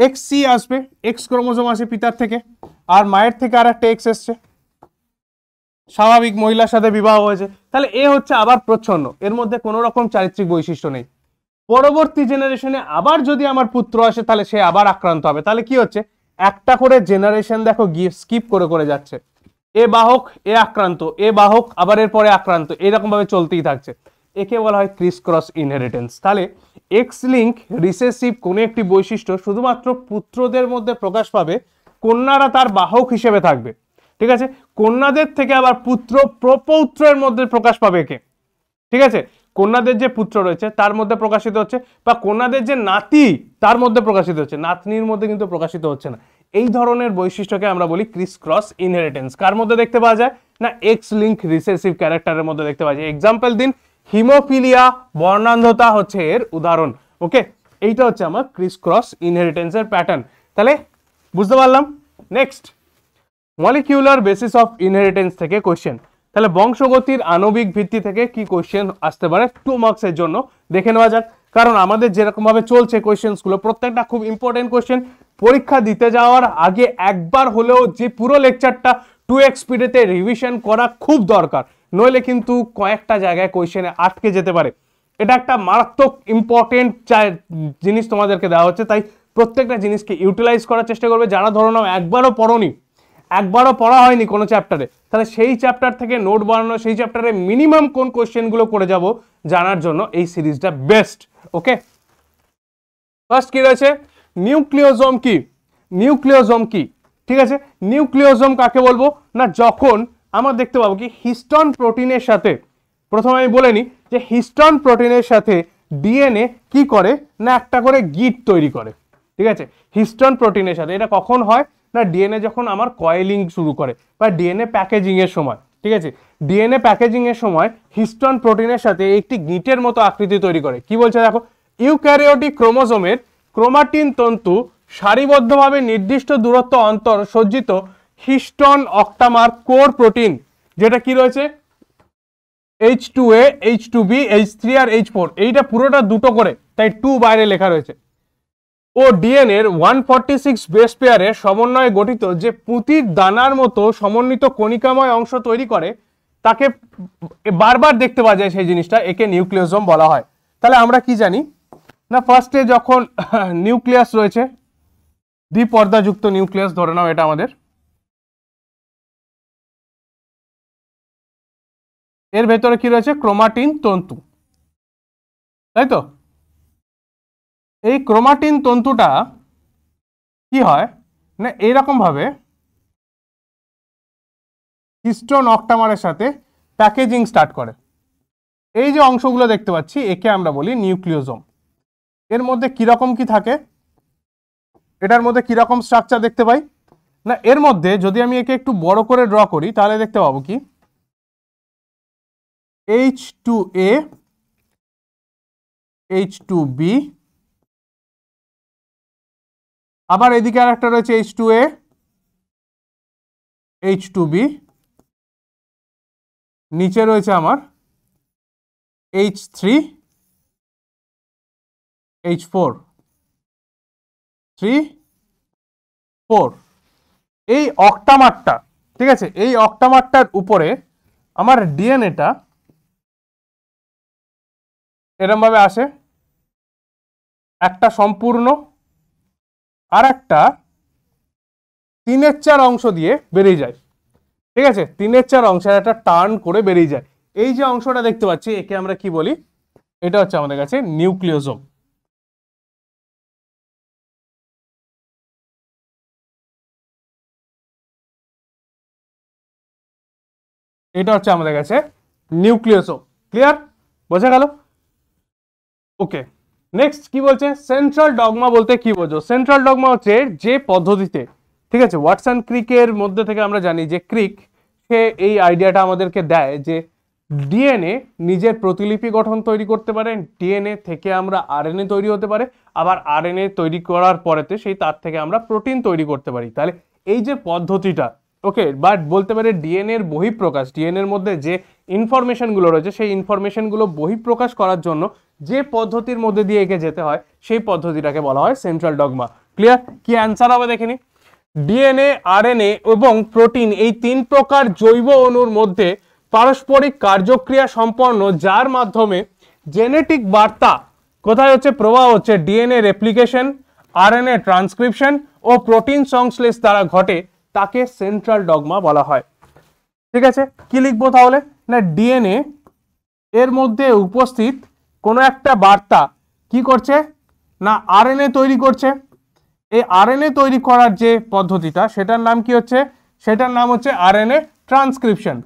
এক্স সি আসবে এক্স ক্রোমোজোম আসে পিতার থেকে আর মায়ের থেকে আর একটা এক্স এসছে স্বাভাবিক মহিলার সাথে বিবাহ হয়েছে তাহলে এ হচ্ছে আবার প্রচ্ছন্ন এর মধ্যে কোনো রকম চারিত্রিক বৈশিষ্ট্য নেই পরবর্তী জেনারেশনে আবার যদি আমার পুত্র আসে তাহলে সে আবার আক্রান্ত হবে তাহলে কি হচ্ছে একটা করে জেনারেশন দেখো স্কিপ করে করে যাচ্ছে এ বাহক এ আক্রান্ত এ বাহক আবার এর পরে আক্রান্ত এরকমভাবে চলতেই থাকছে একে বলা হয় ক্রিস ক্রস ইনহেরিটেন্স তাহলে এক্স লিঙ্ক রিসেসিভ কোনো একটি বৈশিষ্ট্য শুধুমাত্র পুত্রদের মধ্যে প্রকাশ পাবে কন্যারা তার বাহক হিসেবে থাকবে ঠিক আছে কন্যাদের থেকে আবার পুত্র প্রপৌত্রের মধ্যে প্রকাশ পাবে একে ঠিক আছে কন্যাদের যে পুত্র রয়েছে তার মধ্যে প্রকাশিত হচ্ছে বা কন্যাদের যে নাতি তার মধ্যে প্রকাশিত হচ্ছে নাতনির মধ্যে কিন্তু প্রকাশিত হচ্ছে না এই ধরনের বৈশিষ্ট্যকে আমরা বলি ক্রিস ক্রস ইনহেরিটেন্স কার মধ্যে দেখতে পাওয়া যায় না এক্স লিঙ্ক রিসেসিভ ক্যারেক্টারের মধ্যে দেখতে পাওয়া যায় এক্সাম্পল দিন হিমোফিলিয়া বর্ণান্ধতা হচ্ছে এর উদাহরণ ওকে এইটা হচ্ছে আমার ক্রিস ক্রস ইনহেরিটেন্সের প্যাটার্ন তাহলে বুঝতে পারলাম next molecular basis of inheritance থেকে কোয়েশ্চেন তাহলে বংশগতির আণবিক ভিত্তি থেকে কি কোয়েশ্চেন আসতে পারে টু মার্কসের জন্য দেখে নেওয়া যাক কারণ আমাদের যেরকমভাবে চলছে কোয়েশ্চেন্সগুলো প্রত্যেকটা খুব ইম্পর্টেন্ট কোয়েশ্চেন পরীক্ষা দিতে যাওয়ার আগে একবার হলেও যে পুরো লেকচারটা টু এক্সপিডেতে রিভিশন করা খুব দরকার নইলে কিন্তু কয়েকটা জায়গায় কোয়েশ্চেনে আটকে যেতে পারে এটা একটা মারাত্মক ইম্পর্টেন্ট জিনিস তোমাদেরকে দেওয়া হচ্ছে তাই প্রত্যেকটা জিনিসকে ইউটিলাইজ করার চেষ্টা করবে যারা ধরো নাও একবারও পড়নি একবারও পড়া হয়নি কোনো চ্যাপ্টারে তাহলে সেই চ্যাপ্টার থেকে নোট বানানো সেই চ্যাপ্টারে মিনিমাম কোন কোয়েশ্চেনগুলো করে যাব জানার জন্য এই সিরিজটা বেস্ট ওকে ফার্স্ট কি রয়েছে নিউক্লিওজম কি নিউক্লিওজম কি ঠিক আছে নিউক্লিওজম কাকে বলবো না যখন আমরা দেখতে পাবো কি হিস্টন প্রোটিনের সাথে প্রথমে আমি বলে নিই যে হিস্টন প্রোটিনের সাথে ডিএনএ কি করে না একটা করে গিট তৈরি করে ঠিক আছে হিস্টন প্রোটিনের সাথে এটা কখন হয় না ডিএনএ যখন আমার কয়েলিং শুরু করে বা ডিএনএ প্যাকেজিংয়ের সময় ঠিক আছে ডিএনএ প্যাকেজিং এর সময় হিস্টন প্রোটিনের সাথে একটি গিটের মতো আকৃতি তৈরি করে কি বলছে দেখো ইউক্যারিওটিক ক্রোমোজোমের ক্রোমাটিন তন্তু সারিবদ্ধভাবে নির্দিষ্ট দূরত্ব অন্তর সজ্জিত হিস্টন অক্টামার কোর প্রোটিন যেটা কি রয়েছে H two A H two B H three আর এইচ ফোর এইটা পুরোটা দুটো করে তাই টু বাইরে লেখা রয়েছে ও ডিএনএর ওয়ান ফর্টি সিক্স বেস পেয়ারের সমন্বয়ে গঠিত যে পুঁতির দানার মতো সমন্বিত কণিকাময় অংশ তৈরি করে তাকে বারবার দেখতে পাওয়া যায় সেই জিনিসটা একে নিউক্লিওজম বলা হয় তাহলে আমরা কি জানি না ফার্স্টে যখন নিউক্লিয়াস রয়েছে দ্বিপর্দাযুক্ত নিউক্লিয়াস ধরে নাও এটা আমাদের এর ভেতরে কি রয়েছে ক্রোমাটিন তন্তু তাই তো এই ক্রোমাটিন তন্তুটা কি হয় না এইরকমভাবে ভাবে হিস্টোন অক্টামারের সাথে প্যাকেজিং স্টার্ট করে এই যে অংশগুলো দেখতে পাচ্ছি একে আমরা বলি নিউক্লিওজোম এর মধ্যে কীরকম কি থাকে এটার মধ্যে কীরকম স্ট্রাকচার দেখতে পাই না এর মধ্যে যদি আমি একে একটু বড় করে ড্র করি তাহলে দেখতে পাবো কি H two A H two B আবার এদিকে আর একটা রয়েছে H two A H two B নিচে রয়েছে আমার H three H four three four এই অক্টামারটা ঠিক আছে এই অক্টামারটার উপরে আমার ডিএনএটা এরমভাবে আসে একটা সম্পূর্ণ আর একটা তিনের চার অংশ দিয়ে বেড়ে যায় ঠিক আছে তিনের চার অংশের একটা টার্ন করে বেরিয়ে যায় এই যে অংশটা দেখতে পাচ্ছি একে আমরা কি বলি এটা হচ্ছে আমাদের কাছে নিউক্লিওজোম এটা হচ্ছে আমাদের কাছে নিউক্লিয়াসও ক্লিয়ার বোঝা গেল ওকে নেক্সট কি বলছে সেন্ট্রাল ডগমা বলতে কি বোঝো সেন্ট্রাল ডগমা হচ্ছে যে পদ্ধতিতে ঠিক আছে ওয়াটসন ক্রিকের মধ্যে থেকে আমরা জানি যে ক্রিক সে এই আইডিয়াটা আমাদেরকে দেয় যে ডিএনএ নিজের প্রতিলিপি গঠন তৈরি করতে পারে ডিএনএ থেকে আমরা আরএনএ তৈরি হতে পারে আবার আরএনএ তৈরি করার পরেতে সেই তার থেকে আমরা প্রোটিন তৈরি করতে পারি তাহলে এই যে পদ্ধতিটা ওকে বাট বলতে পারে ডিএনএর বহিঃপ্রকাশ ডিএনএর মধ্যে যে ইনফরমেশনগুলো রয়েছে সেই ইনফরমেশনগুলো বহিঃপ্রকাশ করার জন্য যে পদ্ধতির মধ্যে দিয়ে একে যেতে হয় সেই পদ্ধতিটাকে বলা হয় সেন্ট্রাল ডগমা ক্লিয়ার কি অ্যান্সার হবে দেখে ডিএনএ আরএনএ এবং প্রোটিন এই তিন প্রকার জৈব অণুর মধ্যে পারস্পরিক কার্যক্রিয়া সম্পন্ন যার মাধ্যমে জেনেটিক বার্তা কোথায় হচ্ছে প্রবাহ হচ্ছে ডিএনএ রেপ্লিকেশন আরএনএ ট্রান্সক্রিপশন ও প্রোটিন সংশ্লেষ দ্বারা ঘটে তাকে সেন্ট্রাল ডগমা বলা হয় ঠিক আছে কি লিখবো তাহলে না ডিএনএ এর মধ্যে উপস্থিত কোনো একটা বার্তা কি করছে না আরএনএ তৈরি করছে এই আরএনএ তৈরি করার যে পদ্ধতিটা সেটার নাম কি হচ্ছে সেটার নাম হচ্ছে RNA transcription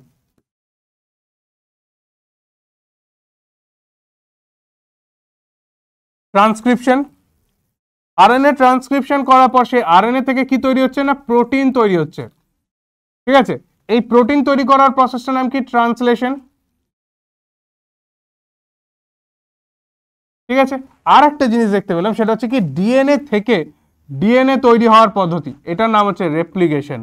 transcription RNA transcription করার পর সেই আরএনএ থেকে কি তৈরি হচ্ছে না প্রোটিন তৈরি হচ্ছে ঠিক আছে এই প্রোটিন তৈরি করার প্রসেসটার নাম কি ট্রান্সলেশন ঠিক আছে আর একটা জিনিস দেখতে পেলাম সেটা হচ্ছে কি ডিএনএ থেকে ডিএনএ তৈরি হওয়ার পদ্ধতি এটার নাম হচ্ছে রেপ্লিকেশন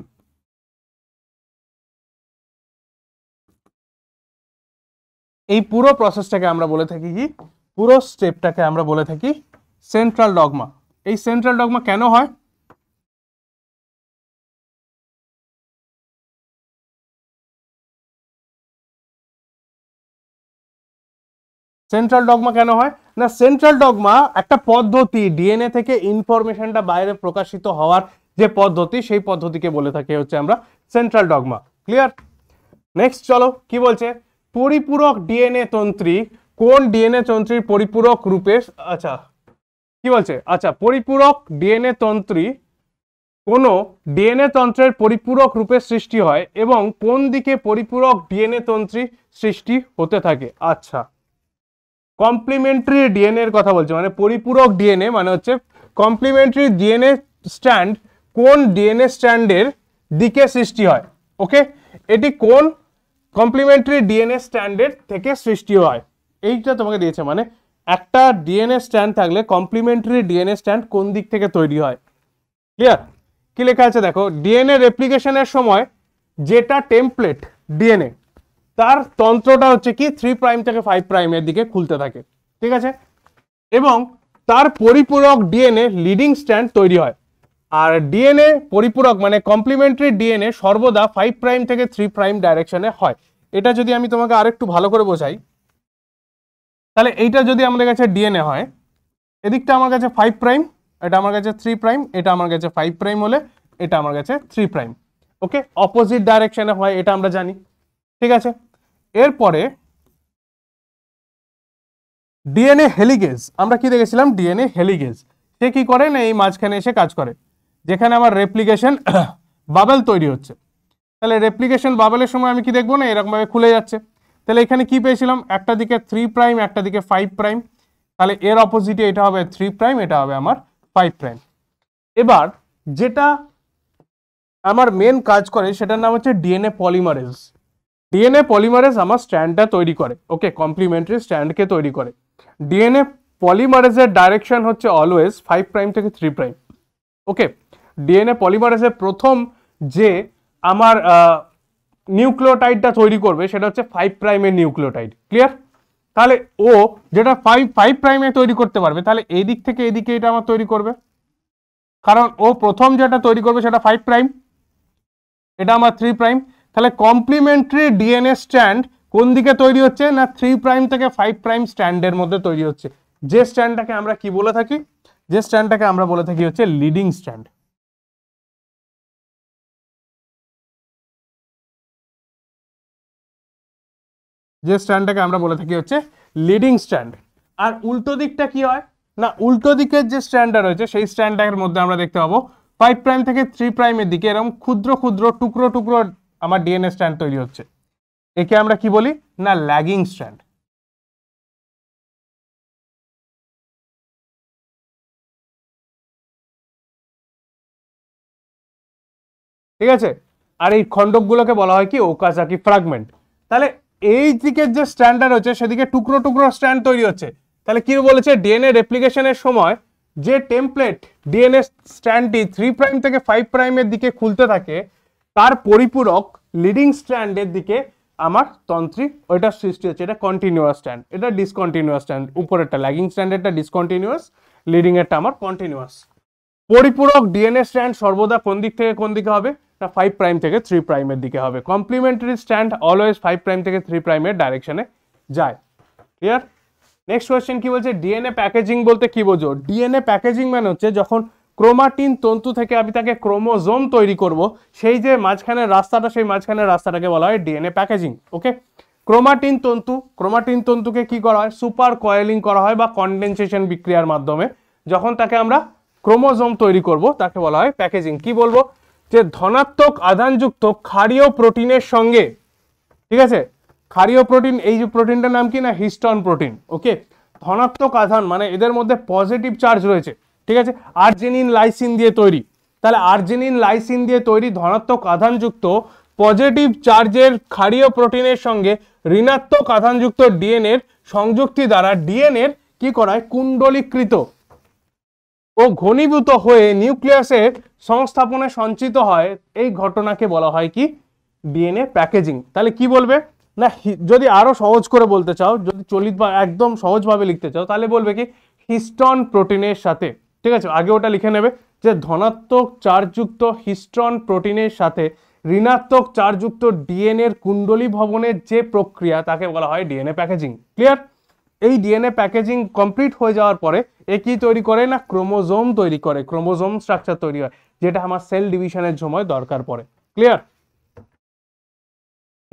এই পুরো প্রসেসটাকে আমরা বলে থাকি কি পুরো স্টেপটাকে আমরা বলে থাকি সেন্ট্রাল ডগমা এই সেন্ট্রাল ডগমা কেন হয় সেন্ট্রাল ডগমা কেন হয় না সেন্ট্রাল ডগমা একটা পদ্ধতি ডিএনএ থেকে ইনফরমেশনটা বাইরে প্রকাশিত হওয়ার যে পদ্ধতি সেই পদ্ধতিকে বলে থাকি হচ্ছে আমরা সেন্ট্রাল ডগমা ক্লিয়ার নেক্সট চলো কি বলছে পরিপূরক ডিএনএ তন্ত্রী কোন ডিএনএ তন্ত্রীর পরিপূরক রূপে আচ্ছা কি বলছে আচ্ছা পরিপূরক ডিএনএ তন্ত্রী কোনো ডিএনএ তন্ত্রের পরিপূরক রূপে সৃষ্টি হয় এবং কোন দিকে পরিপূরক ডিএনএ তন্ত্রী সৃষ্টি হতে থাকে আচ্ছা কমপ্লিমেন্টারি ডিএনএ এর কথা বলছে মানে পরিপূরক ডিএনএ মানে হচ্ছে কমপ্লিমেন্টারি ডিএনএ স্ট্যান্ড কোন ডিএনএ স্ট্যান্ডের দিকে সৃষ্টি হয় ওকে এটি কোন কমপ্লিমেন্টারি ডিএনএ স্ট্যান্ডের থেকে সৃষ্টি হয় এইটা তোমাকে দিয়েছে মানে একটা ডিএনএ স্ট্যান্ড থাকলে কমপ্লিমেন্টারি ডিএনএ স্ট্যান্ড কোন দিক থেকে তৈরি হয় ক্লিয়ার কি লেখা আছে দেখো ডিএনএ রেপ্লিকেশনের সময় যেটা টেমপ্লেট ডিএনএ তার তন্ত্রটা হচ্ছে কি থ্রি প্রাইম থেকে ফাইভ প্রাইমের দিকে খুলতে থাকে ঠিক আছে এবং তার পরিপূরক ডিএনএ লিডিং স্ট্যান্ড তৈরি হয় আর ডিএনএ পরিপূরক মানে কমপ্লিমেন্টারি ডিএনএ সর্বদা ফাইভ প্রাইম থেকে থ্রি প্রাইম ডাইরেকশনে হয় এটা যদি আমি তোমাকে আরেকটু ভালো করে বোঝাই তাহলে এইটা যদি আমাদের কাছে ডিএনএ হয় এদিকটা আমার কাছে ফাইভ প্রাইম এটা আমার কাছে থ্রি প্রাইম এটা আমার কাছে ফাইভ প্রাইম হলে এটা আমার কাছে থ্রি প্রাইম ওকে অপোজিট ডাইরেকশানে হয় এটা আমরা জানি ঠিক আছে এরপরে ডিএনএ হেলিগেজ আমরা কি দেখেছিলাম ডিএনএ হেলিগেজ সে কি করে না এই মাঝখানে এসে কাজ করে যেখানে আমার রেপ্লিকেশন বাবেল তৈরি হচ্ছে তাহলে রেপ্লিকেশন বাবেলের সময় আমি কি দেখবো না এরকমভাবে খুলে যাচ্ছে তাহলে এখানে কি পেয়েছিলাম একটা দিকে থ্রি প্রাইম একটা দিকে ফাইভ প্রাইম তাহলে এর অপোজিটে এটা হবে থ্রি প্রাইম এটা হবে আমার ফাইভ প্রাইম এবার যেটা আমার মেন কাজ করে সেটার নাম হচ্ছে ডিএনএ পলিমারেজ ডিএনএ পলিমারেজ আমার স্ট্যান্ডটা তৈরি করে ওকে কমপ্লিমেন্টারি স্ট্যান্ডকে তৈরি করে ডিএনএ পলিমারেজের ডাইরেকশন হচ্ছে অলওয়েজ ফাইভ প্রাইম থেকে থ্রি প্রাইম ওকে ডিএনএ পলিমারেজের প্রথম যে আমার নিউক্লিওটাইডটা তৈরি করবে সেটা হচ্ছে ফাইভ প্রাইমের নিউক্লিওটাইড ক্লিয়ার তাহলে ও যেটা ফাইভ ফাইভ প্রাইমে তৈরি করতে পারবে তাহলে এই দিক থেকে এদিকে এটা আমার তৈরি করবে কারণ ও প্রথম যেটা তৈরি করবে সেটা ফাইভ প্রাইম এটা আমার থ্রি প্রাইম তাহলে কমপ্লিমেন্টারি ডিএনএ স্ট্যান্ড কোন দিকে তৈরি হচ্ছে না থ্রি প্রাইম থেকে ফাইভ প্রাইম স্ট্যান্ডের মধ্যে তৈরি হচ্ছে যে স্ট্যান্ডটাকে আমরা কি বলে থাকি যে স্ট্যান্ডটাকে আমরা বলে থাকি হচ্ছে লিডিং স্ট্যান্ড যে স্ট্যান্ডটাকে আমরা বলে থাকি হচ্ছে লিডিং স্ট্যান্ড আর উল্টো দিকটা কি হয় না উল্টো দিকের যে স্ট্যান্ডার রয়েছে সেই স্ট্যান্ডটার মধ্যে আমরা দেখতে পাবো ফাইভ প্রাইম থেকে থ্রি প্রাইমের দিকে এরকম ক্ষুদ্র ক্ষুদ্র টুকরো টুকরো আমার ডিএনএ স্ট্র্যান্ড তৈরি হচ্ছে একে আমরা কি বলি না ল্যাগিং স্ট্র্যান্ড ঠিক আছে আর এই খণ্ডকগুলোকে বলা হয় কি ওকাজাকি ফ্রাগমেন্ট তাহলে এই দিকের যে স্ট্যান্ডার্ড হচ্ছে সেদিকে টুকরো টুকরো স্ট্যান্ড তৈরি হচ্ছে তাহলে কি বলেছে ডিএনএ রেপ্লিকেশনের সময় যে টেমপ্লেট ডিএনএ স্ট্যান্ডটি থ্রি প্রাইম থেকে ফাইভ প্রাইমের দিকে খুলতে থাকে তার পরিপূরক লিডিং স্ট্র্যান্ডের দিকে আমার তন্ত্রী ওইটার সৃষ্টি হচ্ছে এটা কন্টিনিউয়াস স্ট্যান্ড এটা ডিসকন্টিনিউয়াস স্ট্যান্ড উপরেরটা ল্যাগিং স্ট্যান্ডেরটা ডিসকন্টিনিউয়াস লিডিংয়েরটা আমার কন্টিনিউয়াস পরিপূরক ডিএনএ স্ট্যান্ড সর্বদা কোন দিক থেকে কোন দিকে হবে না ফাইভ প্রাইম থেকে থ্রি প্রাইমের দিকে হবে complementary strand always five prime থেকে থ্রি প্রাইমের ডাইরেকশনে যায় ক্লিয়ার নেক্সট কোয়েশ্চেন কি বলছে ডিএনএ প্যাকেজিং বলতে কি বোঝো ডিএনএ প্যাকেজিং মানে হচ্ছে যখন ক্রোমাটিন তন্তু থেকে আমি তাকে ক্রোমোজোম তৈরি করব সেই যে মাঝখানের রাস্তাটা সেই মাঝখানের রাস্তাটাকে বলা হয় ডিএনএ প্যাকেজিং ওকে ক্রোমাটিন তন্তু ক্রোমাটিন তন্তুকে কি করা হয় সুপার কয়েলিং করা হয় বা কন্ডেনসেশন বিক্রিয়ার মাধ্যমে যখন তাকে আমরা ক্রোমোজোম তৈরি করব তাকে বলা হয় প্যাকেজিং কি বলবো যে ধনাত্মক আধানযুক্ত ক্ষারীয় প্রোটিনের সঙ্গে ঠিক আছে ক্ষারীয় প্রোটিন এই যে প্রোটিনটার নাম কি না হিস্টন প্রোটিন ওকে ধনাত্মক আধান মানে এদের মধ্যে পজিটিভ চার্জ রয়েছে ঠিক আছে আর্জেনিন লাইসিন দিয়ে তৈরি তাহলে আর্জেনিন লাইসিন দিয়ে তৈরি ধনাত্মক আধানযুক্ত পজিটিভ চার্জের ক্ষারীয় প্রোটিনের সঙ্গে ঋণাত্মক আধানযুক্ত ডিএনএর সংযুক্তি দ্বারা ডিএনএর কি করায় কুণ্ডলীকৃত ও ঘনীভূত হয়ে নিউক্লিয়াসের সংস্থাপনে সঞ্চিত হয় এই ঘটনাকে বলা হয় কি ডিএনএ প্যাকেজিং তাহলে কি বলবে না যদি আরও সহজ করে বলতে চাও যদি চলিত বা একদম সহজভাবে লিখতে চাও তাহলে বলবে কি হিস্টন প্রোটিনের সাথে ঠিক আছে আগে ওটা লিখে নেবে যে ধনাত্মক চার্জযুক্ত হিস্ট্রন প্রোটিনের সাথে ঋণাত্মক চার্জযুক্ত ডিএনএর কুণ্ডলী ভবনের যে প্রক্রিয়া তাকে বলা হয় ডিএনএ প্যাকেজিং ক্লিয়ার এই ডিএনএ প্যাকেজিং কমপ্লিট হয়ে যাওয়ার পরে এ কী তৈরি করে না ক্রোমোজোম তৈরি করে ক্রোমোজোম স্ট্রাকচার তৈরি হয় যেটা আমার সেল ডিভিশনের সময় দরকার পড়ে ক্লিয়ার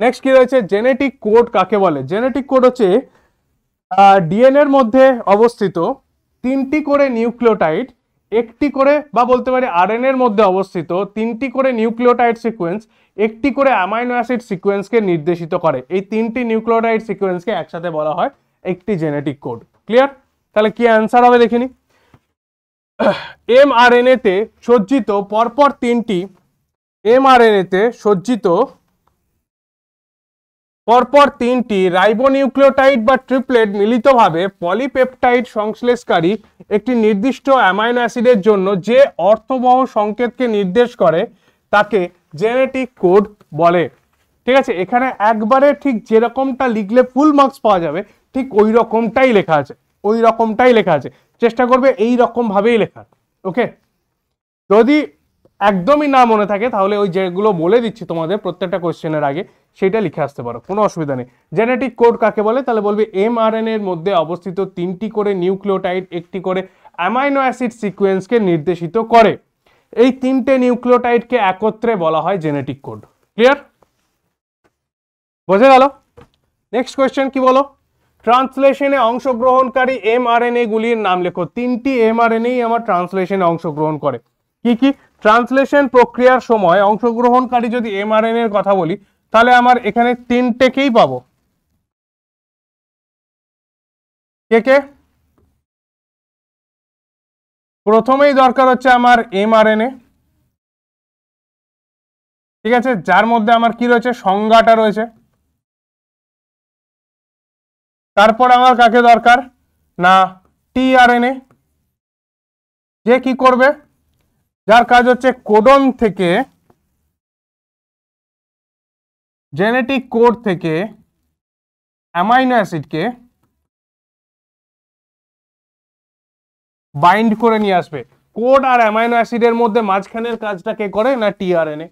নেক্সট কি রয়েছে জেনেটিক কোড কাকে বলে জেনেটিক কোড হচ্ছে ডিএনএর মধ্যে অবস্থিত তিনটি করে নিউক্লিওটাইড একটি করে বা বলতে পারি এর মধ্যে অবস্থিত তিনটি করে নিউক্লিওটাইড সিকোয়েন্স একটি করে অ্যামাইনো অ্যাসিড সিকোয়েন্সকে নির্দেশিত করে এই তিনটি নিউক্লিওটাইড সিকোয়েন্সকে একসাথে বলা হয় একটি জেনেটিক কোড ক্লিয়ার তাহলে কি অ্যান্সার হবে দেখে এতে সজ্জিত পরপর তিনটি এম আর এন এতে সজ্জিত পরপর তিনটি রাইবোনিউক্লিওটাইড বা ট্রিপলেট মিলিতভাবে পলিপেপটাইড সংশ্লেষকারী একটি নির্দিষ্ট অ্যামাইনো অ্যাসিডের জন্য যে অর্থবহ সংকেতকে নির্দেশ করে তাকে জেনেটিক কোড বলে ঠিক আছে এখানে একবারে ঠিক যেরকমটা লিখলে ফুল মার্কস পাওয়া যাবে ঠিক ওই রকমটাই লেখা আছে ওই রকমটাই লেখা আছে চেষ্টা করবে এই রকমভাবেই লেখার ওকে যদি একদমই না মনে থাকে তাহলে ওই যেগুলো বলে দিচ্ছি তোমাদের প্রত্যেকটা কোয়েশ্চেনের আগে সেটা লিখে আসতে পারো কোনো অসুবিধা নেই জেনেটিক কোড কাকে বলে তাহলে বলবে এম এর মধ্যে অবস্থিত তিনটি করে নিউক্লিওটাইড একটি করে অ্যামাইনো অ্যাসিড সিকোয়েন্সকে নির্দেশিত করে এই তিনটে নিউক্লিওটাইডকে একত্রে বলা হয় জেনেটিক কোড ক্লিয়ার বোঝা গেল নেক্সট কোয়েশ্চেন কি বলো ট্রান্সলেশনে অংশগ্রহণকারী এম গুলির নাম লেখো তিনটি এম আমার ট্রান্সলেশনে অংশগ্রহণ করে কি কি ট্রান্সলেশন প্রক্রিয়ার সময় অংশগ্রহণকারী যদি এমআরএনএ এর কথা বলি তাহলে আমার এখানে তিনটে কেই পাবো কে কে প্রথমেই দরকার হচ্ছে আমার এ ঠিক আছে যার মধ্যে আমার কি রয়েছে সংজ্ঞাটা রয়েছে তারপর আমার কাকে দরকার না এ যে কি করবে যার কাজ হচ্ছে কোডন থেকে জেনেটিক কোড থেকে অ্যামাইনো অ্যাসিডকে বাইন্ড করে নিয়ে আসবে কোড আর অ্যামাইনো অ্যাসিডের মধ্যে মাঝখানের কাজটা কে করে না টিআরএনএ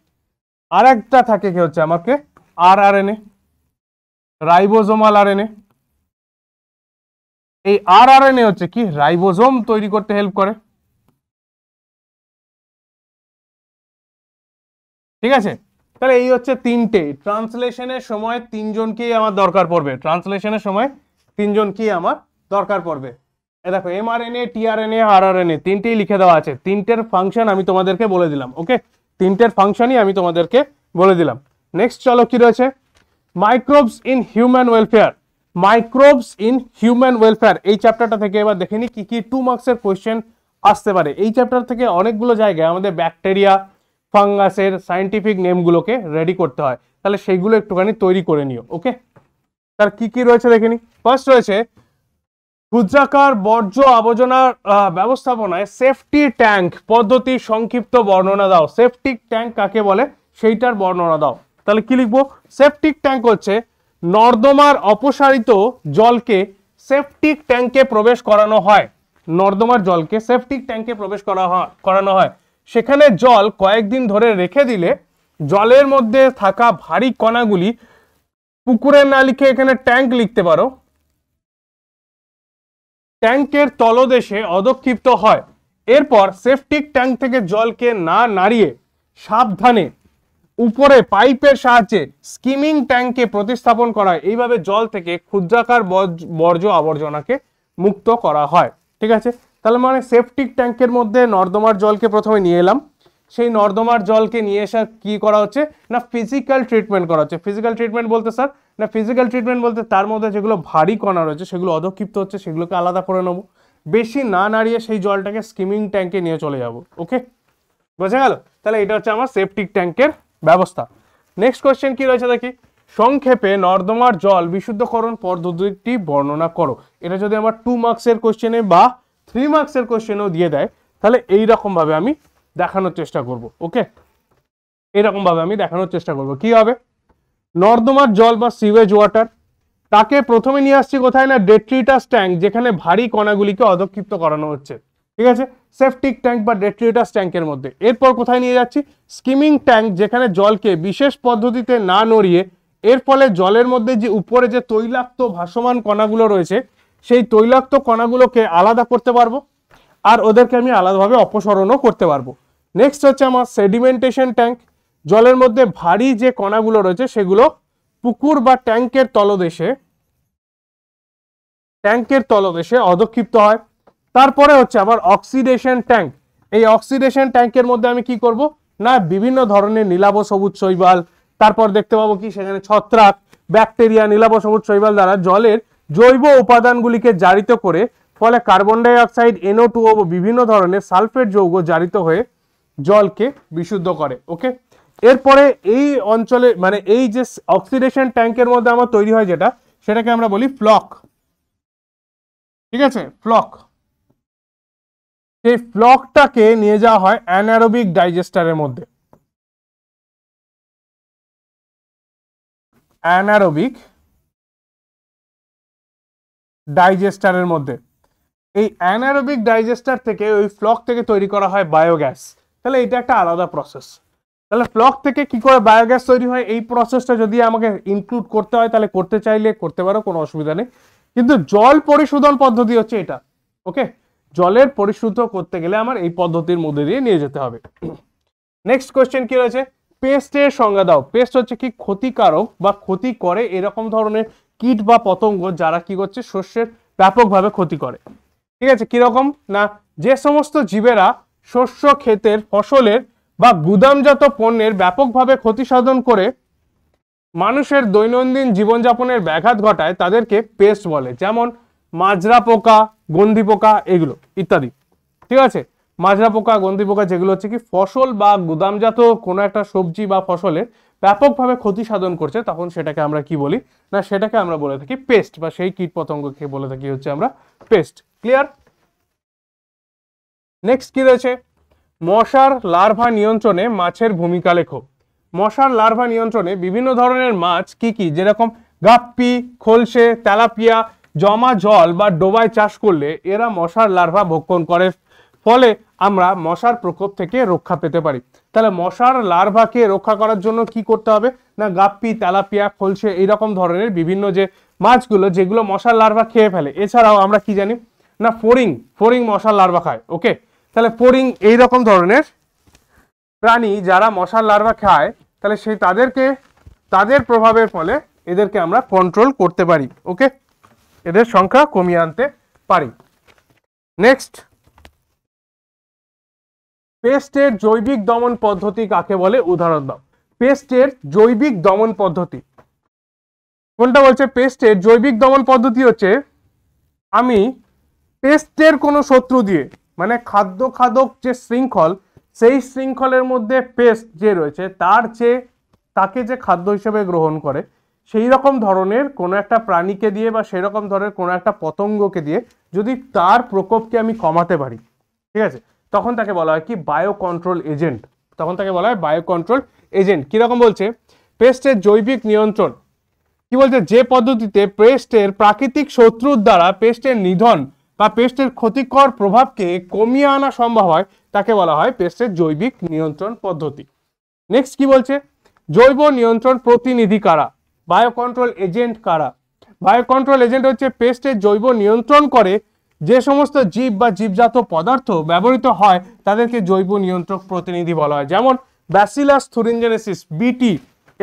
আর একটা থাকে কে হচ্ছে আমাকে R R N ribosomal R N A এই আর আর এন এ হচ্ছে কি রাইবোজোম তৈরি করতে হেল্প করে ঠিক আছে তাহলে এই হচ্ছে তিনটে ট্রান্সলেশনের সময় তিনজনকেই আমার দরকার পড়বে ট্রান্সলেশনের সময় তিনজনকেই আমার দরকার পড়বে এ দেখো আর টিআরএনএ আরআরএনএ তিনটেই লিখে দেওয়া আছে তিনটের ফাংশন আমি তোমাদেরকে বলে দিলাম ওকে তিনটের ফাংশনই আমি তোমাদেরকে বলে দিলাম নেক্সট চলো কি রয়েছে microbes in human welfare microbes in human welfare এই চ্যাপ্টারটা থেকে এবার দেখে নিই কী কী টু মার্কসের কোয়েশ্চেন আসতে পারে এই চ্যাপ্টার থেকে অনেকগুলো জায়গায় আমাদের ব্যাকটেরিয়া ফাঙ্গাসের সায়েন্টিফিক নেমগুলোকে রেডি করতে হয় তাহলে সেইগুলো একটুখানি তৈরি করে নিও ওকে তার কি কি রয়েছে দেখে ফার্স্ট রয়েছে ক্ষুদ্রাকার বর্জ্য আবর্জনার ব্যবস্থাপনায় সেফটি ট্যাঙ্ক পদ্ধতি সংক্ষিপ্ত বর্ণনা দাও সেফটিক ট্যাঙ্ক কাকে বলে সেইটার বর্ণনা দাও তাহলে কি লিখবো সেফটিক ট্যাঙ্ক হচ্ছে নর্দমার অপসারিত জলকে সেফটিক ট্যাঙ্কে প্রবেশ করানো হয় নর্দমার জলকে সেফটিক ট্যাঙ্কে প্রবেশ করা করানো হয় সেখানে জল কয়েকদিন ধরে রেখে দিলে জলের মধ্যে থাকা ভারী কণাগুলি পুকুরে না লিখে এখানে ট্যাঙ্ক লিখতে পারো ট্যাঙ্কের তলদেশে অদক্ষিপ্ত হয় এরপর সেফটিক ট্যাঙ্ক থেকে জলকে না নাড়িয়ে সাবধানে উপরে পাইপের সাহায্যে স্কিমিং ট্যাঙ্কে প্রতিস্থাপন করা হয় এইভাবে জল থেকে ক্ষুদ্রাকার বর্জ্য আবর্জনাকে মুক্ত করা হয় ঠিক আছে তাহলে মানে সেফটিক ট্যাঙ্কের মধ্যে নর্দমার জলকে প্রথমে নিয়ে এলাম সেই নর্দমার জলকে নিয়ে এসে কী করা হচ্ছে না ফিজিক্যাল ট্রিটমেন্ট করা হচ্ছে ফিজিক্যাল ট্রিটমেন্ট বলতে স্যার না ফিজিক্যাল ট্রিটমেন্ট বলতে তার মধ্যে যেগুলো ভারী কণা রয়েছে সেগুলো অধক্ষিপ্ত হচ্ছে সেগুলোকে আলাদা করে নেবো বেশি না নাড়িয়ে সেই জলটাকে স্কিমিং ট্যাঙ্কে নিয়ে চলে যাব ওকে বোঝা গেল তাহলে এটা হচ্ছে আমার সেফটিক ট্যাঙ্কের ব্যবস্থা নেক্সট কোয়েশ্চেন কি রয়েছে দেখি সংক্ষেপে নর্দমার জল বিশুদ্ধকরণ পদ্ধতিটি বর্ণনা করো এটা যদি আমার টু মার্কসের কোশ্চেনে বা থ্রি মার্কসের কোয়েশ্চেনও দিয়ে দেয় তাহলে এইরকমভাবে আমি দেখানোর চেষ্টা করব ওকে এরকমভাবে আমি দেখানোর চেষ্টা করব কি হবে নর্দমার জল বা সিওয়েজ ওয়াটার তাকে প্রথমে নিয়ে আসছি কোথায় না ডেট্রিটাস ট্যাঙ্ক যেখানে ভারী কণাগুলিকে অধক্ষিপ্ত করানো হচ্ছে ঠিক আছে সেফটিক ট্যাঙ্ক বা ডেট্রিটাস ট্যাঙ্কের মধ্যে এরপর কোথায় নিয়ে যাচ্ছি স্কিমিং ট্যাঙ্ক যেখানে জলকে বিশেষ পদ্ধতিতে না নড়িয়ে এর ফলে জলের মধ্যে যে উপরে যে তৈলাক্ত ভাসমান কণাগুলো রয়েছে সেই তৈলাক্ত কণাগুলোকে আলাদা করতে পারবো আর ওদেরকে আমি আলাদাভাবে অপসরণও করতে পারবো নেক্সট হচ্ছে আমার সেডিমেন্টেশন ট্যাঙ্ক জলের মধ্যে ভারী যে কণাগুলো রয়েছে সেগুলো পুকুর বা ট্যাঙ্কের তলদেশে ট্যাঙ্কের তলদেশে অধক্ষিপ্ত হয় তারপরে হচ্ছে আমার অক্সিডেশন ট্যাঙ্ক এই অক্সিডেশন ট্যাঙ্কের মধ্যে আমি কি করব না বিভিন্ন ধরনের নীলাব সবুজ শৈবাল তারপর দেখতে পাবো কি সেখানে ছত্রাক ব্যাকটেরিয়া নীলাব সবুজ শৈবাল দ্বারা জলের জৈব উপাদানগুলিকে জারিত করে ফলে কার্বন ডাইঅক্সাইড এনও টু ও বিভিন্ন ধরনের সালফেট যৌগ জারিত হয়ে জলকে বিশুদ্ধ করে ওকে এরপরে এই অঞ্চলে মানে এই যে অক্সিডেশন ট্যাঙ্কের মধ্যে আমার তৈরি হয় যেটা সেটাকে আমরা বলি ফ্লক ঠিক আছে ফ্লক সেই ফ্লকটাকে নিয়ে যাওয়া হয় অ্যানারোবিক ডাইজেস্টারের মধ্যে অ্যানারোবিক ডাইজেস্টারের মধ্যে এই অ্যানারোবিক ডাইজেস্টার থেকে ওই ফ্লক থেকে তৈরি করা হয় বায়োগ্যাস তাহলে এটা একটা আলাদা প্রসেস তাহলে ফ্লক থেকে কি করে বায়োগ্যাস তৈরি হয় এই প্রসেসটা যদি আমাকে ইনক্লুড করতে হয় তাহলে করতে চাইলে করতে পারো কোনো অসুবিধা নেই কিন্তু জল পরিশোধন পদ্ধতি হচ্ছে এটা ওকে জলের পরিশুদ্ধ করতে গেলে আমার এই পদ্ধতির মধ্যে দিয়ে নিয়ে যেতে হবে নেক্সট কোয়েশ্চেন কি রয়েছে পেস্টের সংজ্ঞা দাও পেস্ট হচ্ছে কি ক্ষতিকারক বা ক্ষতি করে এরকম ধরনের কীট বা পতঙ্গ যারা কি করছে শস্যের ব্যাপকভাবে ক্ষতি করে ঠিক আছে কীরকম না যে সমস্ত জীবেরা শস্য ক্ষেতের ফসলের বা গুদামজাত পণ্যের ব্যাপকভাবে ক্ষতি সাধন করে মানুষের দৈনন্দিন জীবনযাপনের ব্যাঘাত ঘটায় তাদেরকে পেস্ট বলে যেমন মাজরা পোকা গন্ধি পোকা এগুলো ইত্যাদি ঠিক আছে মাজরা পোকা গন্ধি পোকা যেগুলো হচ্ছে কি ফসল বা গুদামজাত কোনো একটা সবজি বা ফসলের ব্যাপকভাবে ক্ষতি সাধন করছে তখন সেটাকে আমরা কি বলি না সেটাকে আমরা বলে থাকি পেস্ট বা সেই কীট পতঙ্গকে বলে থাকি হচ্ছে আমরা পেস্ট ক্লিয়ার নেক্সট কি রয়েছে মশার লার্ভা নিয়ন্ত্রণে মাছের ভূমিকা লেখো মশার লার্ভা নিয়ন্ত্রণে বিভিন্ন ধরনের মাছ কি কি যেরকম গাপ্পি খোলসে তেলাপিয়া জমা জল বা ডোবায় চাষ করলে এরা মশার লার্ভা ভক্ষণ করে ফলে আমরা মশার প্রকোপ থেকে রক্ষা পেতে পারি তাহলে মশার লার্ভাকে রক্ষা করার জন্য কি করতে হবে না গাপ্পি তেলাপিয়া খলসে এইরকম ধরনের বিভিন্ন যে মাছগুলো যেগুলো মশার লার্ভা খেয়ে ফেলে এছাড়াও আমরা কি জানি না ফোরিং ফোরিং মশার লার্ভা খায় ওকে তাহলে ফোরিং এইরকম ধরনের প্রাণী যারা মশার লার্ভা খায় তাহলে সেই তাদেরকে তাদের প্রভাবের ফলে এদেরকে আমরা কন্ট্রোল করতে পারি ওকে এদের সংখ্যা কমিয়ে আনতে পারি নেক্সট পেস্টের জৈবিক দমন পদ্ধতি কাকে বলে উদাহরণ দাও পেস্টের জৈবিক দমন পদ্ধতি কোনটা বলছে পেস্টের জৈবিক দমন পদ্ধতি হচ্ছে আমি পেস্টের কোনো শত্রু দিয়ে মানে খাদ্য খাদক যে শৃঙ্খল সেই শৃঙ্খলের মধ্যে পেস্ট যে রয়েছে তার যে তাকে যে খাদ্য হিসেবে গ্রহণ করে সেই রকম ধরনের কোনো একটা প্রাণীকে দিয়ে বা সেরকম ধরনের কোনো একটা পতঙ্গকে দিয়ে যদি তার প্রকোপকে আমি কমাতে পারি ঠিক আছে তখন তাকে বলা হয় কি বায়ো কন্ট্রোল এজেন্ট তখন তাকে বলা হয় বায়ো কন্ট্রোল এজেন্ট কীরকম বলছে পেস্টের জৈবিক নিয়ন্ত্রণ কি বলছে যে পদ্ধতিতে পেস্টের প্রাকৃতিক শত্রুর দ্বারা পেস্টের নিধন বা পেস্টের ক্ষতিকর প্রভাবকে কমিয়ে আনা সম্ভব হয় তাকে বলা হয় পেস্টের জৈবিক নিয়ন্ত্রণ পদ্ধতি নেক্সট কি বলছে জৈব নিয়ন্ত্রণ প্রতিনিধি কারা বায়ো কন্ট্রোল এজেন্ট কারা বায়ো কন্ট্রোল এজেন্ট হচ্ছে পেস্টের জৈব নিয়ন্ত্রণ করে যে সমস্ত জীব বা জীবজাত পদার্থ ব্যবহৃত হয় তাদেরকে জৈব নিয়ন্ত্রক প্রতিনিধি বলা হয় যেমন ব্যাসিলাস থুরিনজেনেসিস বিটি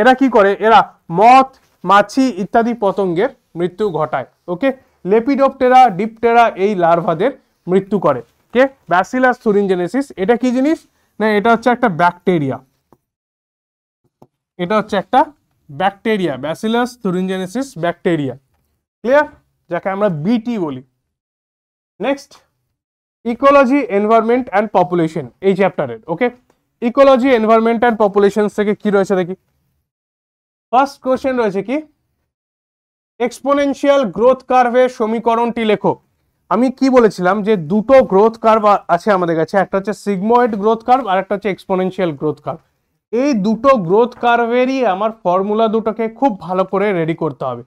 এরা কি করে এরা মথ মাছি ইত্যাদি পতঙ্গের মৃত্যু ঘটায় ওকে লেপিডপটেরা ডিপটেরা এই লার্ভাদের মৃত্যু করে কে ব্যাসিলাস থুরিনজেনেসিস এটা কি জিনিস না এটা হচ্ছে একটা ব্যাকটেরিয়া এটা হচ্ছে একটা bacteria bacillus thuringiensis bacteria clear যাকে আমরা বিটি বলি next ecology environment and population এই চ্যাপ্টারের okay ecology environment and population থেকে কি রয়েছে দেখি ফার্স্ট কোয়েশ্চেন রয়েছে কি এক্সপোনেনশিয়াল গ্রোথ কার্ভের সমীকরণটি লেখো আমি কি বলেছিলাম যে দুটো গ্রোথ কার্ভ আছে আমাদের কাছে একটা হচ্ছে সিগময়েড গ্রোথ কার্ভ আর একটা হচ্ছে এক্সপোনেনশিয়াল গ্রোথ কার্ভ এই দুটো গ্রোথ কার্ভেরই আমার ফর্মুলা দুটোকে খুব ভালো করে রেডি করতে হবে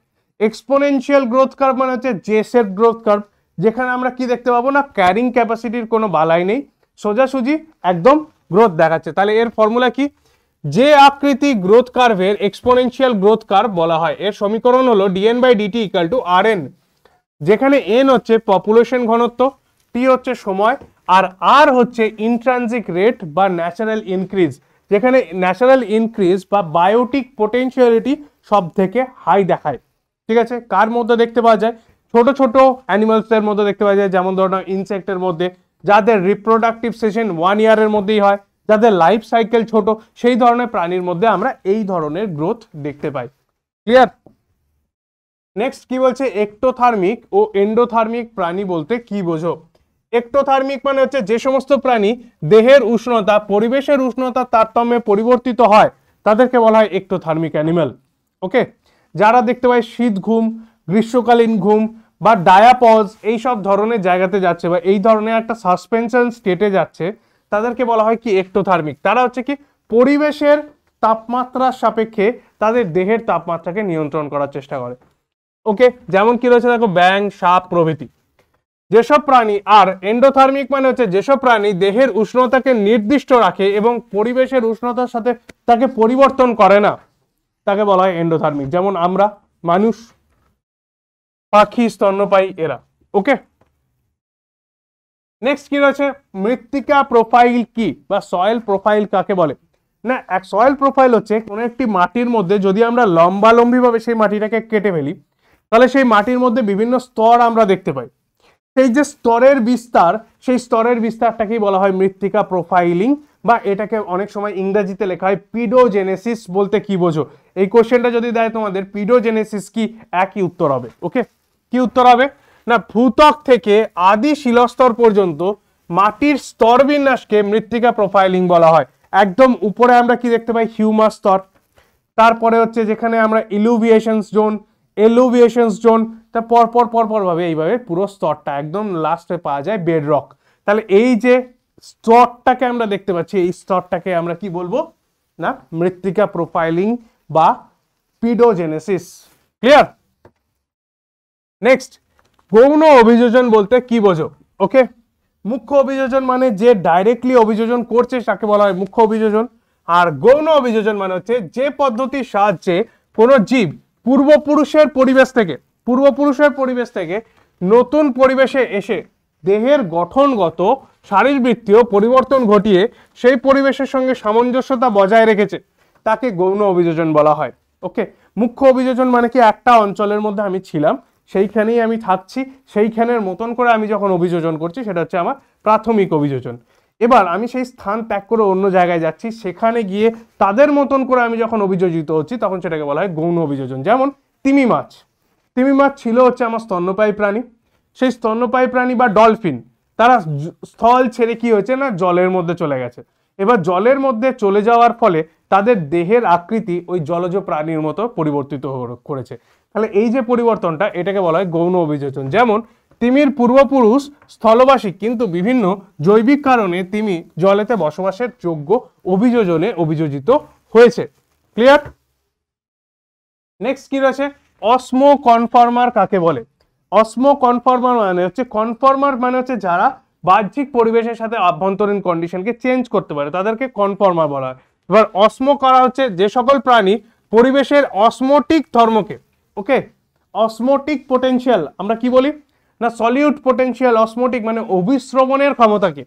এক্সপোনেনশিয়াল গ্রোথ কার্ভ মানে হচ্ছে জে গ্রোথ কার্ভ যেখানে আমরা কি দেখতে পাবো না ক্যারিং ক্যাপাসিটির কোনো বালাই নেই সোজাসুজি একদম গ্রোথ দেখাচ্ছে তাহলে এর ফর্মুলা কি যে আকৃতি গ্রোথ কার্ভের এক্সপোনেনশিয়াল গ্রোথ কার্ভ বলা হয় এর সমীকরণ হলো DN by DT equal to R N যেখানে এন হচ্ছে পপুলেশন ঘনত্ব টি হচ্ছে সময় আর আর হচ্ছে ইন্ট্রান্সিক রেট বা ন্যাচারাল ইনক্রিজ যেখানে ন্যাচারাল ইনক্রিজ বা বায়োটিক পোটেনশিয়ালিটি সব থেকে হাই দেখায় ঠিক আছে কার মধ্যে দেখতে পাওয়া যায় ছোট ছোট অ্যানিমালসের মধ্যে দেখতে পাওয়া যায় যেমন ধরো ইনসেক্টের মধ্যে যাদের রিপ্রোডাক্টিভ সেশন ওয়ান ইয়ারের মধ্যেই হয় যাদের লাইফ সাইকেল ছোট সেই ধরনের প্রাণীর মধ্যে আমরা এই ধরনের গ্রোথ দেখতে পাই ক্লিয়ার নেক্সট কি বলছে একটোথার্মিক ও এন্ডোথার্মিক প্রাণী বলতে কি বোঝো একটোথার্মিক মানে হচ্ছে যে সমস্ত প্রাণী দেহের উষ্ণতা পরিবেশের উষ্ণতা তারতম্যে পরিবর্তিত হয় তাদেরকে বলা হয় একটোথার্মিক অ্যানিমেল ওকে যারা দেখতে পাই শীত ঘুম গ্রীষ্মকালীন ঘুম বা ডায়াপজ এই সব ধরনের জায়গাতে যাচ্ছে বা এই ধরনের একটা সাসপেনশন স্টেটে যাচ্ছে তাদেরকে বলা হয় কি একটোথার্মিক তারা হচ্ছে কি পরিবেশের তাপমাত্রার সাপেক্ষে তাদের দেহের তাপমাত্রাকে নিয়ন্ত্রণ করার চেষ্টা করে ওকে যেমন কি রয়েছে দেখো ব্যাং সাপ প্রভৃতি যেসব প্রাণী আর এন্ডোথার্মিক মানে হচ্ছে যেসব প্রাণী দেহের উষ্ণতাকে নির্দিষ্ট রাখে এবং পরিবেশের উষ্ণতার সাথে তাকে পরিবর্তন করে না তাকে বলা হয় এন্ডোথার্মিক যেমন আমরা মানুষ পাখি স্তন্যপায়ী এরা ওকে নেক্সট কি রয়েছে মৃত্তিকা প্রোফাইল কি বা সয়েল প্রোফাইল কাকে বলে না এক সয়েল প্রোফাইল হচ্ছে কোনো একটি মাটির মধ্যে যদি আমরা লম্বালম্বিভাবে সেই মাটিটাকে কেটে ফেলি তাহলে সেই মাটির মধ্যে বিভিন্ন স্তর আমরা দেখতে পাই সেই যে স্তরের বিস্তার সেই স্তরের বিস্তারটাকেই বলা হয় মৃত্তিকা প্রোফাইলিং বা এটাকে অনেক সময় ইংরাজিতে লেখা হয় পিডোজেনেসিস বলতে কি বোঝো এই কোশ্চেনটা যদি দেয় তোমাদের পিডোজেনেসিস কি একই উত্তর হবে ওকে কি উত্তর হবে না ভূত্বক থেকে আদি শিলস্তর পর্যন্ত মাটির স্তর বিন্যাসকে মৃত্তিকা প্রোফাইলিং বলা হয় একদম উপরে আমরা কি দেখতে পাই হিউমাস স্তর তারপরে হচ্ছে যেখানে আমরা ইলুভিয়েশন জোন এলুভিয়েশন জোন তা পরপর ভাবে এইভাবে পুরো স্তরটা একদম লাস্টে পাওয়া যায় বেড রক তাহলে এই যে স্তরটাকে আমরা দেখতে পাচ্ছি এই স্তরটাকে আমরা কি বলবো না মৃত্তিকা প্রোফাইলিং বা পিডোজেনেসিস ক্লিয়ার নেক্সট গৌণ অভিযোজন বলতে কি বোঝো ওকে মুখ্য অভিযোজন মানে যে ডাইরেক্টলি অভিযোজন করছে তাকে বলা হয় মুখ্য অভিযোজন আর গৌণ অভিযোজন মানে হচ্ছে যে পদ্ধতির সাহায্যে কোনো জীব পূর্বপুরুষের পরিবেশ থেকে পূর্বপুরুষের পরিবেশ থেকে নতুন পরিবেশে এসে দেহের গঠনগত শারীরবৃত্তীয় পরিবর্তন ঘটিয়ে সেই পরিবেশের সঙ্গে সামঞ্জস্যতা বজায় রেখেছে তাকে গৌণ অভিযোজন বলা হয় ওকে মুখ্য অভিযোজন মানে কি একটা অঞ্চলের মধ্যে আমি ছিলাম সেইখানেই আমি থাকছি সেইখানের মতন করে আমি যখন অভিযোজন করছি সেটা হচ্ছে আমার প্রাথমিক অভিযোজন এবার আমি সেই স্থান ত্যাগ করে অন্য জায়গায় যাচ্ছি সেখানে গিয়ে তাদের মতন করে আমি যখন অভিযোজিত হচ্ছি তখন সেটাকে বলা হয় গৌণ অভিযোজন যেমন তিমি মাছ তিমি মাছ ছিল হচ্ছে আমার স্তন্যপায়ী প্রাণী সেই স্তন্যপায়ী প্রাণী বা ডলফিন তারা স্থল ছেড়ে কি হয়েছে না জলের মধ্যে চলে গেছে এবার জলের মধ্যে চলে যাওয়ার ফলে তাদের দেহের আকৃতি ওই জলজ প্রাণীর মতো পরিবর্তিত করেছে তাহলে এই যে পরিবর্তনটা এটাকে বলা হয় গৌণ অভিযোজন যেমন তিমির পূর্বপুরুষ স্থলবাসী কিন্তু বিভিন্ন জৈবিক কারণে তিমি জলেতে বসবাসের যোগ্য অভিযোজনে অভিযোজিত হয়েছে ক্লিয়ার নেক্সট কি রয়েছে অসমো কনফর্মার কাকে বলে অসমো কনফর্মার মানে হচ্ছে কনফর্মার মানে হচ্ছে যারা বাহ্যিক পরিবেশের সাথে আভ্যন্তরীণ কন্ডিশনকে চেঞ্জ করতে পারে তাদেরকে কনফর্মার বলা হয় এবার অসমো করা হচ্ছে যে সকল প্রাণী পরিবেশের অসমোটিক ধর্মকে ওকে অসমোটিক পোটেনশিয়াল আমরা কি বলি না সলিউট পোটেনশিয়াল অসমোটিক মানে অভিশ্রবণের ক্ষমতাকে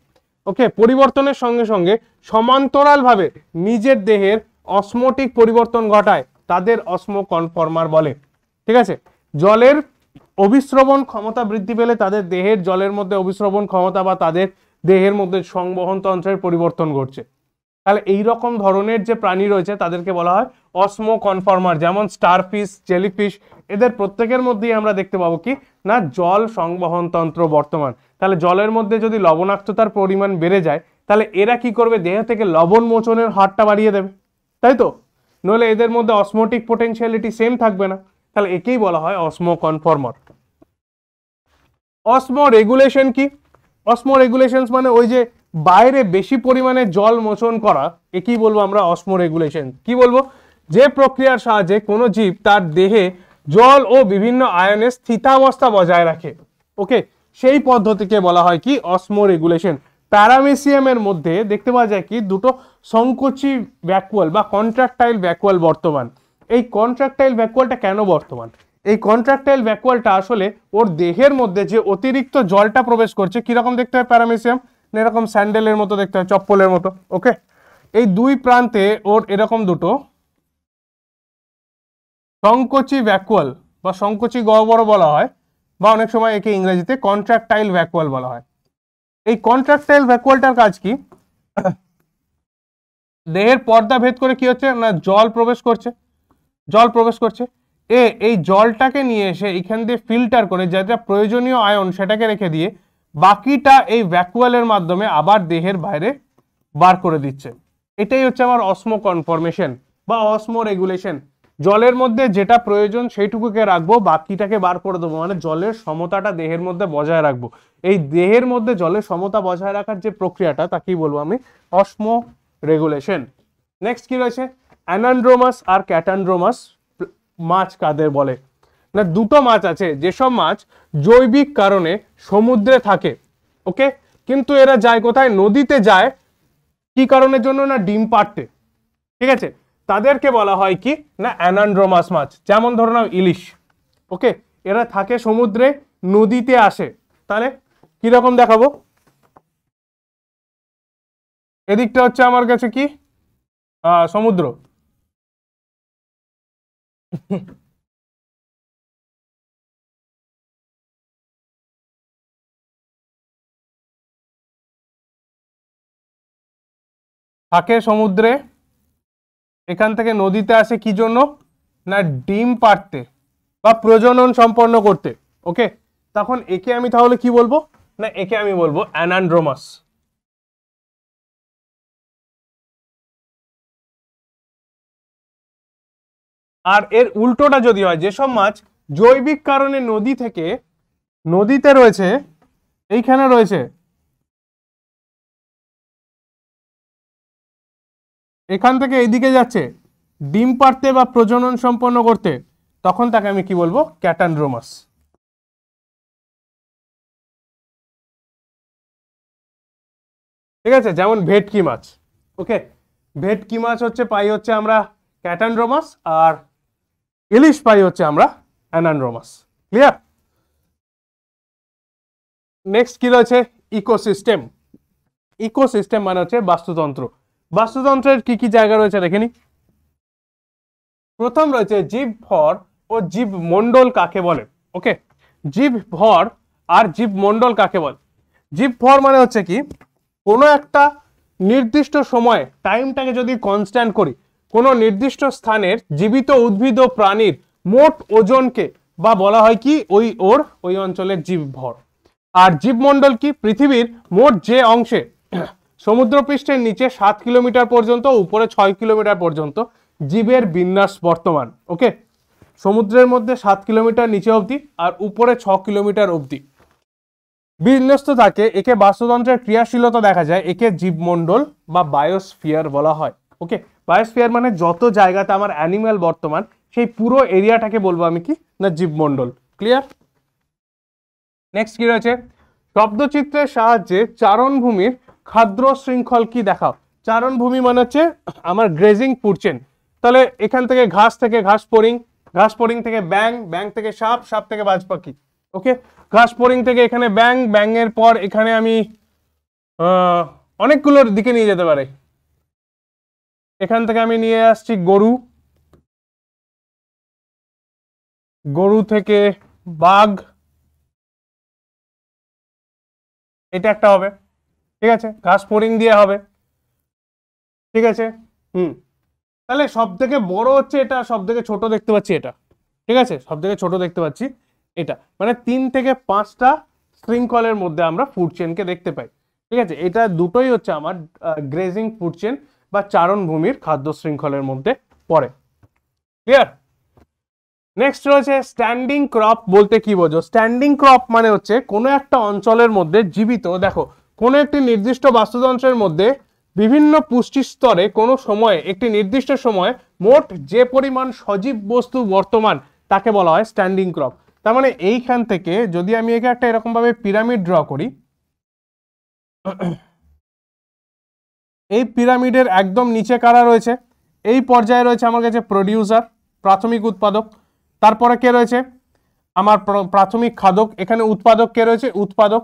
ওকে পরিবর্তনের সঙ্গে সঙ্গে সমান্তরালভাবে নিজের দেহের অসমোটিক পরিবর্তন ঘটায় তাদের অসমো কনফর্মার বলে ঠিক আছে জলের অভিশ্রবণ ক্ষমতা বৃদ্ধি পেলে তাদের দেহের জলের মধ্যে অভিশ্রবণ ক্ষমতা বা তাদের দেহের মধ্যে সংবহন তন্ত্রের পরিবর্তন ঘটছে তাহলে এই রকম ধরনের যে প্রাণী রয়েছে তাদেরকে বলা হয় অসমো কনফর্মার যেমন স্টারফিশ জেলিফিশ এদের প্রত্যেকের মধ্যেই আমরা দেখতে পাবো কি না জল সংবহনতন্ত্র বর্তমান তাহলে জলের মধ্যে যদি লবণাক্ততার পরিমাণ বেড়ে যায় তাহলে এরা কি করবে দেহ থেকে লবণ মোচনের হারটা বাড়িয়ে দেবে তাই তো নইলে এদের মধ্যে অসমোটিক পোটেনশিয়ালিটি সেম থাকবে না তাহলে একেই বলা হয় অসমো কনফর্মার অসমো রেগুলেশন কি অসমো রেগুলেশন মানে ওই যে বাইরে বেশি পরিমাণে জল মোচন করা এ কি বলবো আমরা অসমো রেগুলেশন কি বলবো যে প্রক্রিয়ার সাহায্যে কোনো জীব তার দেহে জল ও বিভিন্ন আয়নের স্থিতাবস্থা বজায় রাখে ওকে সেই পদ্ধতিকে বলা হয় কি অসমো রেগুলেশন প্যারামেসিয়ামের মধ্যে দেখতে পাওয়া যায় কি দুটো সংকোচি ব্যাকুয়াল বা কন্ট্রাক্টাইল ব্যাকুয়াল বর্তমান এই কন্ট্রাক্টাইল ব্যাকুয়ালটা কেন বর্তমান এই কন্ট্রাক্টাইল ব্যাকুয়ালটা আসলে ওর দেহের মধ্যে যে অতিরিক্ত জলটা প্রবেশ করছে কীরকম দেখতে হয় প্যারামেসিয়াম মানে এরকম স্যান্ডেলের মতো দেখতে হয় চপ্পলের মতো ওকে এই দুই প্রান্তে ওর এরকম দুটো সংকোচি ভ্যাকুয়াল বা সংকোচি গহ্বর বলা হয় বা অনেক সময় একে ইংরেজিতে কন্ট্রাক্টাইল ভ্যাকুয়াল বলা হয় এই কন্ট্রাক্টাইল ভ্যাকুয়ালটার কাজ কি দেহের পর্দা ভেদ করে কি হচ্ছে না জল প্রবেশ করছে জল প্রবেশ করছে এ এই জলটাকে নিয়ে এসে এখান দিয়ে ফিল্টার করে যেটা প্রয়োজনীয় আয়ন সেটাকে রেখে দিয়ে বাকিটা এই ভ্যাকুয়ালের মাধ্যমে আবার দেহের বাইরে বার করে দিচ্ছে এটাই হচ্ছে আমার অসমো কনফর্মেশন বা অসমো রেগুলেশন জলের মধ্যে যেটা প্রয়োজন সেইটুকুকে রাখবো বাকিটাকে বার করে দেবো মানে জলের সমতাটা দেহের মধ্যে বজায় রাখবো এই দেহের মধ্যে জলের সমতা বজায় রাখার যে প্রক্রিয়াটা তাকেই বলবো আমি অসমো রেগুলেশন নেক্সট কি রয়েছে অ্যানান্ড্রোমাস আর ক্যাটান্ড্রোমাস মাছ কাদের বলে না দুটো মাছ আছে যেসব মাছ জৈবিক কারণে সমুদ্রে থাকে ওকে কিন্তু এরা যায় কোথায় নদীতে যায় কি কারণের জন্য না ডিম পাটতে ঠিক আছে তাদেরকে বলা হয় কি না অ্যানান্ড্রোমাস মাছ যেমন ধরো নাও ইলিশ ওকে এরা থাকে সমুদ্রে নদীতে আসে তাহলে কীরকম দেখাবো এদিকটা হচ্ছে আমার কাছে কি সমুদ্র থাকে সমুদ্রে এখান থেকে নদীতে আসে কি জন্য না ডিম পাড়তে বা প্রজনন সম্পন্ন করতে ওকে তখন একে আমি তাহলে কি বলবো না একে আমি বলবো অ্যানান্ড্রোমাস আর এর উল্টোটা যদি হয় যেসব মাছ জৈবিক কারণে নদী থেকে নদীতে রয়েছে এইখানে রয়েছে এখান থেকে এইদিকে যাচ্ছে ডিম পারতে বা প্রজনন সম্পন্ন করতে তখন তাকে আমি কি বলবো ক্যাটানড্রোমাস ঠিক আছে যেমন ভেটকি মাছ ওকে ভেটকি মাছ হচ্ছে পাই হচ্ছে আমরা ক্যাটানড্রোমাস আর ইলিশ পাই হচ্ছে আমরা অ্যানানড্রোমাস ক্লিয়ার নেক্সট কি রয়েছে ইকোসিস্টেম ইকোসিস্টেম মানে হচ্ছে বাস্তুতন্ত্র বাস্তুতন্ত্রের কি কি জায়গা রয়েছে দেখে প্রথম রয়েছে জীব ভর ও জীব মন্ডল কাকে বলে ওকে জীব ভর আর জীব মন্ডল কাকে বলে জীব ভর মানে হচ্ছে কি কোনো একটা নির্দিষ্ট সময়ে টাইমটাকে যদি কনস্ট্যান্ট করি কোনো নির্দিষ্ট স্থানের জীবিত উদ্ভিদ ও প্রাণীর মোট ওজনকে বা বলা হয় কি ওই ওর ওই অঞ্চলের জীব ভর আর জীবমণ্ডল কি পৃথিবীর মোট যে অংশে সমুদ্রপৃষ্ঠের নিচে সাত কিলোমিটার পর্যন্ত উপরে ছয় কিলোমিটার পর্যন্ত জীবের বিন্যাস বর্তমান ওকে সমুদ্রের মধ্যে সাত কিলোমিটার নিচে অবধি আর উপরে ছ কিলোমিটার অবধি বিন্যস্ত থাকে একে বাস্তুতন্ত্রের ক্রিয়াশীলতা দেখা যায় একে জীবমণ্ডল বা বায়োস্ফিয়ার বলা হয় ওকে বায়োস্ফিয়ার মানে যত জায়গাতে আমার অ্যানিম্যাল বর্তমান সেই পুরো এরিয়াটাকে বলবো আমি কি না জীবমণ্ডল ক্লিয়ার নেক্সট কি রয়েছে শব্দচিত্রের সাহায্যে চারণভূমির খাদ্র শৃঙ্খল কি দেখাও চারণভূমি মানে হচ্ছে আমার গ্রেজিং পুরছেন তাহলে এখান থেকে ঘাস থেকে ঘাস পরিং ঘাস পরিং থেকে ব্যাং ব্যাং থেকে সাপ সাপ থেকে বাজ পাখি ওকে ঘাস পরিং থেকে এখানে ব্যাং এর পর এখানে আমি অনেকগুলোর দিকে নিয়ে যেতে পারে এখান থেকে আমি নিয়ে আসছি গরু গরু থেকে বাঘ এটা একটা হবে ঠিক আছে ঘাস ফোরিং দিয়ে হবে ঠিক আছে হুম তাহলে সব থেকে বড় হচ্ছে এটা সব থেকে ছোট দেখতে পাচ্ছি এটা ঠিক আছে সব থেকে ছোট দেখতে পাচ্ছি এটা মানে তিন থেকে পাঁচটা শৃঙ্খলের মধ্যে আমরা ফুড চেনকে দেখতে পাই ঠিক আছে এটা দুটোই হচ্ছে আমার গ্রেজিং ফুড চেন বা চারণ ভূমির খাদ্য শৃঙ্খলের মধ্যে পড়ে ক্লিয়ার নেক্সট রয়েছে স্ট্যান্ডিং ক্রপ বলতে কি বোঝো স্ট্যান্ডিং ক্রপ মানে হচ্ছে কোনো একটা অঞ্চলের মধ্যে জীবিত দেখো কোনো একটি নির্দিষ্ট বাস্তুতন্ত্রের মধ্যে বিভিন্ন পুষ্টি স্তরে কোনো সময়ে একটি নির্দিষ্ট সময়ে মোট যে পরিমাণ সজীব বস্তু বর্তমান তাকে বলা হয় স্ট্যান্ডিং ক্রপ তার মানে এইখান থেকে যদি আমি একে একটা এরকমভাবে পিরামিড ড্র করি এই পিরামিডের একদম নিচে কারা রয়েছে এই পর্যায়ে রয়েছে আমার কাছে প্রডিউসার প্রাথমিক উৎপাদক তারপরে কে রয়েছে আমার প্রাথমিক খাদক এখানে উৎপাদক কে রয়েছে উৎপাদক